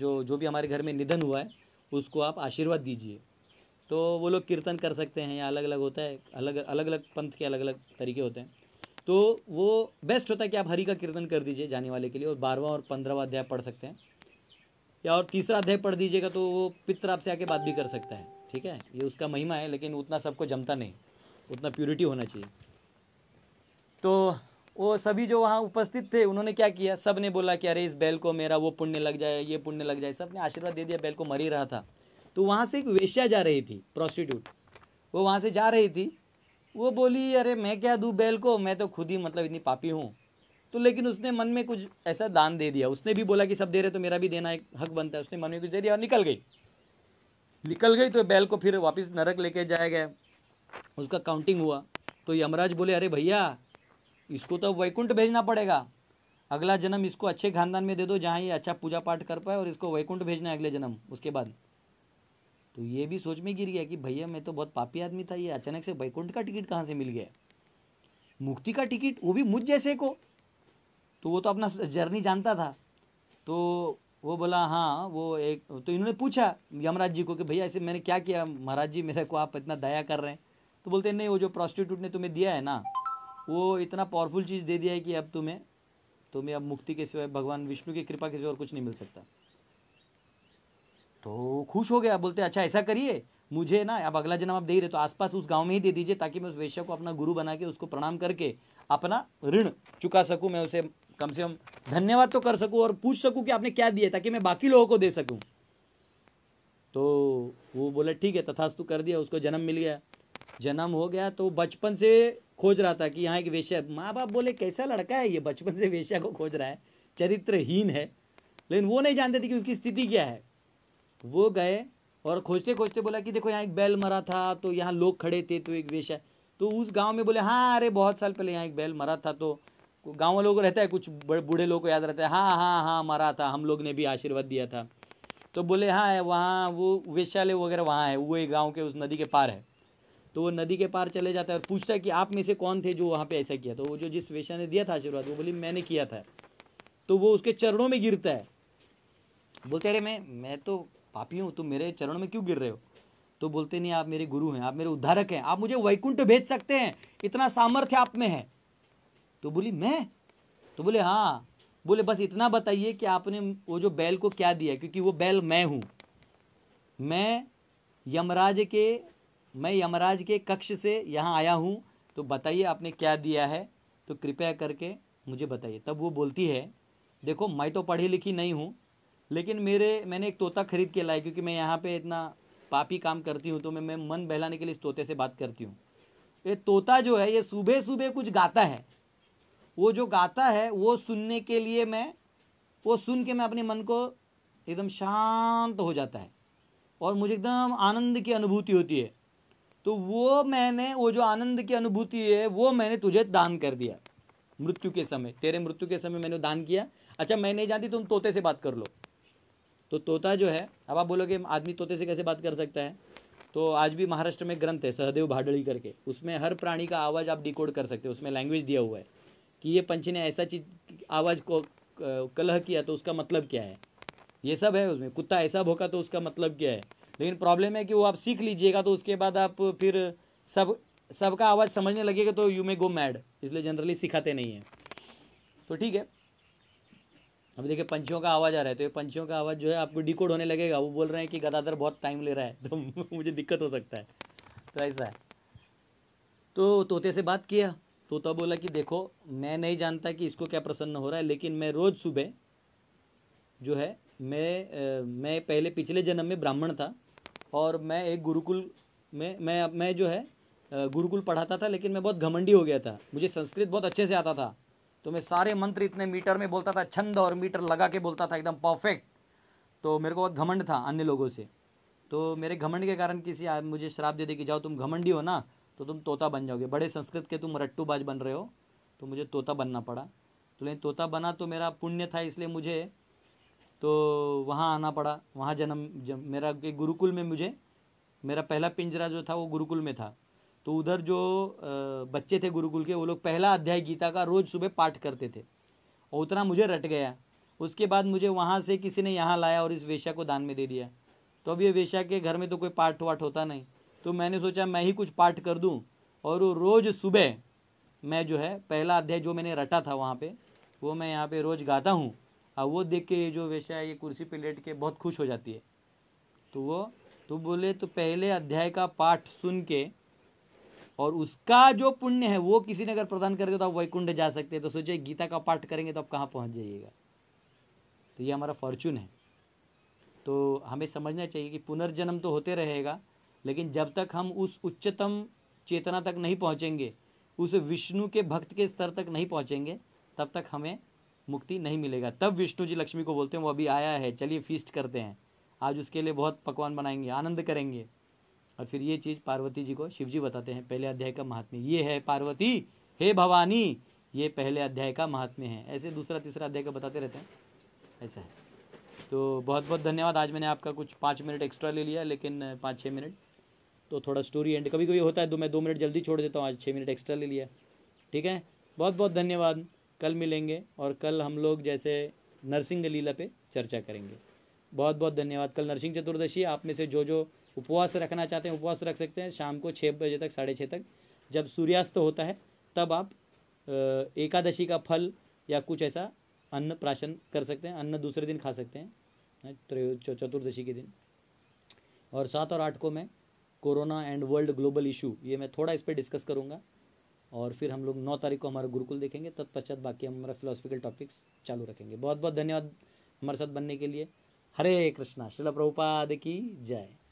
जो जो भी हमारे घर में निधन हुआ है उसको आप आशीर्वाद दीजिए तो वो लोग कीर्तन कर सकते हैं या अलग अलग होता है अलग अलग अलग पंथ के अलग अलग तरीके होते हैं तो वो बेस्ट होता है कि आप हरि का कीर्तन कर दीजिए जाने वाले के लिए और बारहवा और पंद्रहवा अध्याय पढ़ सकते हैं या और तीसरा अध्याय पढ़ दीजिएगा तो वो पित्र आपसे आके बात भी कर सकता है ठीक है ये उसका महिमा है लेकिन उतना सबको जमता नहीं उतना प्योरिटी होना चाहिए तो वो सभी जो वहाँ उपस्थित थे उन्होंने क्या किया सब ने बोला कि अरे इस बैल को मेरा वो पुण्य लग जाए ये पुण्य लग जाए सब ने आशीर्वाद दे दिया बैल को मर ही रहा था तो वहाँ से एक वेश्या जा रही थी प्रोस्टिट्यूट वो वहाँ से जा रही थी वो बोली अरे मैं क्या दूँ बैल को मैं तो खुद ही मतलब इतनी पापी हूँ तो लेकिन उसने मन में कुछ ऐसा दान दे दिया उसने भी बोला कि सब दे रहे तो मेरा भी देना एक हक बनता है उसने मन में कुछ दे दिया और निकल गई निकल गई तो बैल को फिर वापस नरक लेके जाया गया उसका काउंटिंग हुआ तो यमराज बोले अरे भैया इसको तो वैकुंठ भेजना पड़ेगा अगला जन्म इसको अच्छे खानदान में दे दो जहाँ ये अच्छा पूजा पाठ कर पाए और इसको वैकुंठ भेजना है अगले जन्म उसके बाद तो ये भी सोच में गिर गया कि भैया मैं तो बहुत पापी आदमी था ये अचानक से वैकुंठ का टिकट कहाँ से मिल गया मुक्ति का टिकट वो भी मुझ जैसे को तो वो तो अपना जर्नी जानता था तो वो बोला हाँ वो एक तो इन्होंने पूछा यमराज जी को कि भैया ऐसे मैंने क्या किया महाराज जी मेरे को आप इतना दया कर रहे हैं तो बोलते नहीं वो जो प्रॉस्टिट्यूट ने तुम्हें दिया है ना वो इतना पावरफुल चीज़ दे दिया है कि अब तुम्हें तुम्हें अब मुक्ति के सिवाय भगवान विष्णु की कृपा के सिवाय और कुछ नहीं मिल सकता तो खुश हो गया बोलते अच्छा ऐसा करिए मुझे ना अब अगला जन्म आप दे रहे तो आसपास उस गांव में ही दे दीजिए ताकि मैं उस वेश्या को अपना गुरु बना के उसको प्रणाम करके अपना ऋण चुका सकूं मैं उसे कम से कम धन्यवाद तो कर सकूं और पूछ सकूं कि आपने क्या दिया ताकि मैं बाकी लोगों को दे सकूं तो वो बोले ठीक है तथास्तु कर दिया उसको जन्म मिल गया जन्म हो गया तो बचपन से खोज रहा था कि यहाँ एक वेश्या माँ बाप बोले कैसा लड़का है ये बचपन से वेश्या को खोज रहा है चरित्रहीन है लेकिन वो नहीं जानते थे कि उसकी स्थिति क्या है वो गए और खोजते खोजते बोला कि देखो यहाँ एक बैल मरा था तो यहाँ लोग खड़े थे तो एक वेश है तो उस गांव में बोले हाँ अरे बहुत साल पहले यहाँ एक बैल मरा था तो गाँव लोग रहता है कुछ बूढ़े लोग को याद रहता है हाँ हाँ हाँ मरा था हम लोग ने भी आशीर्वाद दिया था तो बोले हाँ वहाँ वो वेश्यालय वगैरह वहाँ है वो एक गाँव के उस नदी के पार है तो वो नदी के पार चले जाता है और पूछता है कि आप में से कौन थे जो वहाँ पे ऐसा किया तो वो जो जिस वेश्या ने दिया था आशीर्वाद वो बोली मैंने किया था तो वो उसके चरणों में गिरता है बोलते अरे मैं मैं तो पापी हूँ तुम मेरे चरण में क्यों गिर रहे हो तो बोलते नहीं आप मेरे गुरु हैं आप मेरे उद्धारक हैं आप मुझे वैकुंठ भेज सकते हैं इतना सामर्थ्य आप में है तो बोली मैं तो बोले हाँ बोले बस इतना बताइए कि आपने वो जो बैल को क्या दिया क्योंकि वो बैल मैं हूँ मैं यमराज के मैं यमराज के कक्ष से यहाँ आया हूँ तो बताइए आपने क्या दिया है तो कृपया करके मुझे बताइए तब वो बोलती है देखो मैं तो पढ़ी लिखी नहीं हूँ लेकिन मेरे मैंने एक तोता खरीद के लाया क्योंकि मैं यहाँ पे इतना पापी काम करती हूँ तो मैं मैं मन बहलाने के लिए इस तोते से बात करती हूँ ये तोता जो है ये सुबह सुबह कुछ गाता है वो जो गाता है वो सुनने के लिए मैं वो सुन के मैं अपने मन को एकदम शांत हो जाता है और मुझे एकदम आनंद की अनुभूति होती है तो वो मैंने वो जो आनंद की अनुभूति है वो मैंने तुझे दान कर दिया मृत्यु के समय तेरे मृत्यु के समय मैंने दान किया अच्छा मैं नहीं जानती तुम तोते से बात कर लो तो तोता जो है अब आप बोलोगे आदमी तोते से कैसे बात कर सकता है तो आज भी महाराष्ट्र में ग्रंथ है सहदेव भाडड़ी करके उसमें हर प्राणी का आवाज़ आप डिकोड कर सकते हो उसमें लैंग्वेज दिया हुआ है कि ये पंछी ने ऐसा चीज आवाज़ को कलह किया तो उसका मतलब क्या है ये सब है उसमें कुत्ता ऐसा भोका तो उसका मतलब क्या है लेकिन प्रॉब्लम है कि वो आप सीख लीजिएगा तो उसके बाद आप फिर सब सबका आवाज़ समझने लगेगा तो यू मे गो मैड इसलिए जनरली सिखाते नहीं हैं तो ठीक है अभी देखिए पंछियों का आवाज़ आ रहा है तो ये पंछियों का आवाज़ जो है आपको डिकोड होने लगेगा वो बोल रहे हैं कि गदाधर बहुत टाइम ले रहा है तो (laughs) मुझे दिक्कत हो सकता है तो ऐसा है तो तोते से बात किया तोता बोला कि देखो मैं नहीं जानता कि इसको क्या प्रसन्न हो रहा है लेकिन मैं रोज़ सुबह जो है मैं मैं पहले पिछले जन्म में ब्राह्मण था और मैं एक गुरुकुल में मैं मैं जो है गुरुकुल पढ़ाता था लेकिन मैं बहुत घमंडी हो गया था मुझे संस्कृत बहुत अच्छे से आता था तो मैं सारे मंत्र इतने मीटर में बोलता था छंद और मीटर लगा के बोलता था एकदम परफेक्ट तो मेरे को बहुत घमंड था अन्य लोगों से तो मेरे घमंड के कारण किसी मुझे शराब दे दे कि जाओ तुम घमंडी हो ना तो तुम तोता बन जाओगे बड़े संस्कृत के तुम रट्टूबाज बन रहे हो तो मुझे तोता बनना पड़ा तो लेकिन तोता बना तो मेरा पुण्य था इसलिए मुझे तो वहाँ आना पड़ा वहाँ जन्म मेरा गुरुकुल में मुझे मेरा पहला पिंजरा जो था वो गुरुकुल में था तो उधर जो बच्चे थे गुरुकुल के वो लोग पहला अध्याय गीता का रोज़ सुबह पाठ करते थे और उतना मुझे रट गया उसके बाद मुझे वहाँ से किसी ने यहाँ लाया और इस वेश्या को दान में दे दिया तो अब ये वेश्या के घर में तो कोई पाठ वाठ होता नहीं तो मैंने सोचा मैं ही कुछ पाठ कर दूँ और वो रोज़ सुबह मैं जो है पहला अध्याय जो मैंने रटा था वहाँ पर वो मैं यहाँ पर रोज़ गाता हूँ और वो देख के ये जो वेश्या ये कुर्सी पर लेट के बहुत खुश हो जाती है तो वो तो बोले तो पहले अध्याय का पाठ सुन के और उसका जो पुण्य है वो किसी ने अगर प्रदान कर दिया तो आप वैकुंठ जा सकते हैं तो सोचिए गीता का पाठ करेंगे तो आप कहाँ पहुँच जाइएगा तो ये हमारा फॉर्चून है तो हमें समझना चाहिए कि पुनर्जन्म तो होते रहेगा लेकिन जब तक हम उस उच्चतम चेतना तक नहीं पहुँचेंगे उस विष्णु के भक्त के स्तर तक नहीं पहुँचेंगे तब तक हमें मुक्ति नहीं मिलेगा तब विष्णु जी लक्ष्मी को बोलते हैं वो अभी आया है चलिए फीस्ट करते हैं आज उसके लिए बहुत पकवान बनाएंगे आनंद करेंगे और फिर ये चीज पार्वती जी को शिव जी बताते हैं पहले अध्याय का महात्म्य ये है पार्वती हे भवानी ये पहले अध्याय का महात्म्य है ऐसे दूसरा तीसरा अध्याय का बताते रहते हैं ऐसा है तो बहुत बहुत धन्यवाद आज मैंने आपका कुछ पाँच मिनट एक्स्ट्रा ले लिया लेकिन पाँच छः मिनट तो थोड़ा स्टोरी एंड कभी कभी होता है तो मैं दो मिनट जल्दी छोड़ देता हूँ आज छः मिनट एक्स्ट्रा ले लिया ठीक है बहुत बहुत धन्यवाद कल मिलेंगे और कल हम लोग जैसे नरसिंह लीला पे चर्चा करेंगे बहुत बहुत धन्यवाद कल नरसिंह चतुर्दशी आप में से जो जो उपवास रखना चाहते हैं उपवास रख सकते हैं शाम को छः बजे तक साढ़े छः तक जब सूर्यास्त होता है तब आप एकादशी का फल या कुछ ऐसा अन्न प्राशन कर सकते हैं अन्न दूसरे दिन खा सकते हैं चतुर्दशी के दिन और सात और आठ को मैं corona and world global issue ये मैं थोड़ा इस पर डिस्कस करूँगा और फिर हम लोग नौ तारीख को हमारा गुरुकुल देखेंगे तत्पश्चात बाकी हम हमारा फिलोसफिकल टॉपिक्स चालू रखेंगे बहुत बहुत धन्यवाद हमारे साथ बनने के लिए हरे कृष्णा श्रीला प्रभुपाद की जय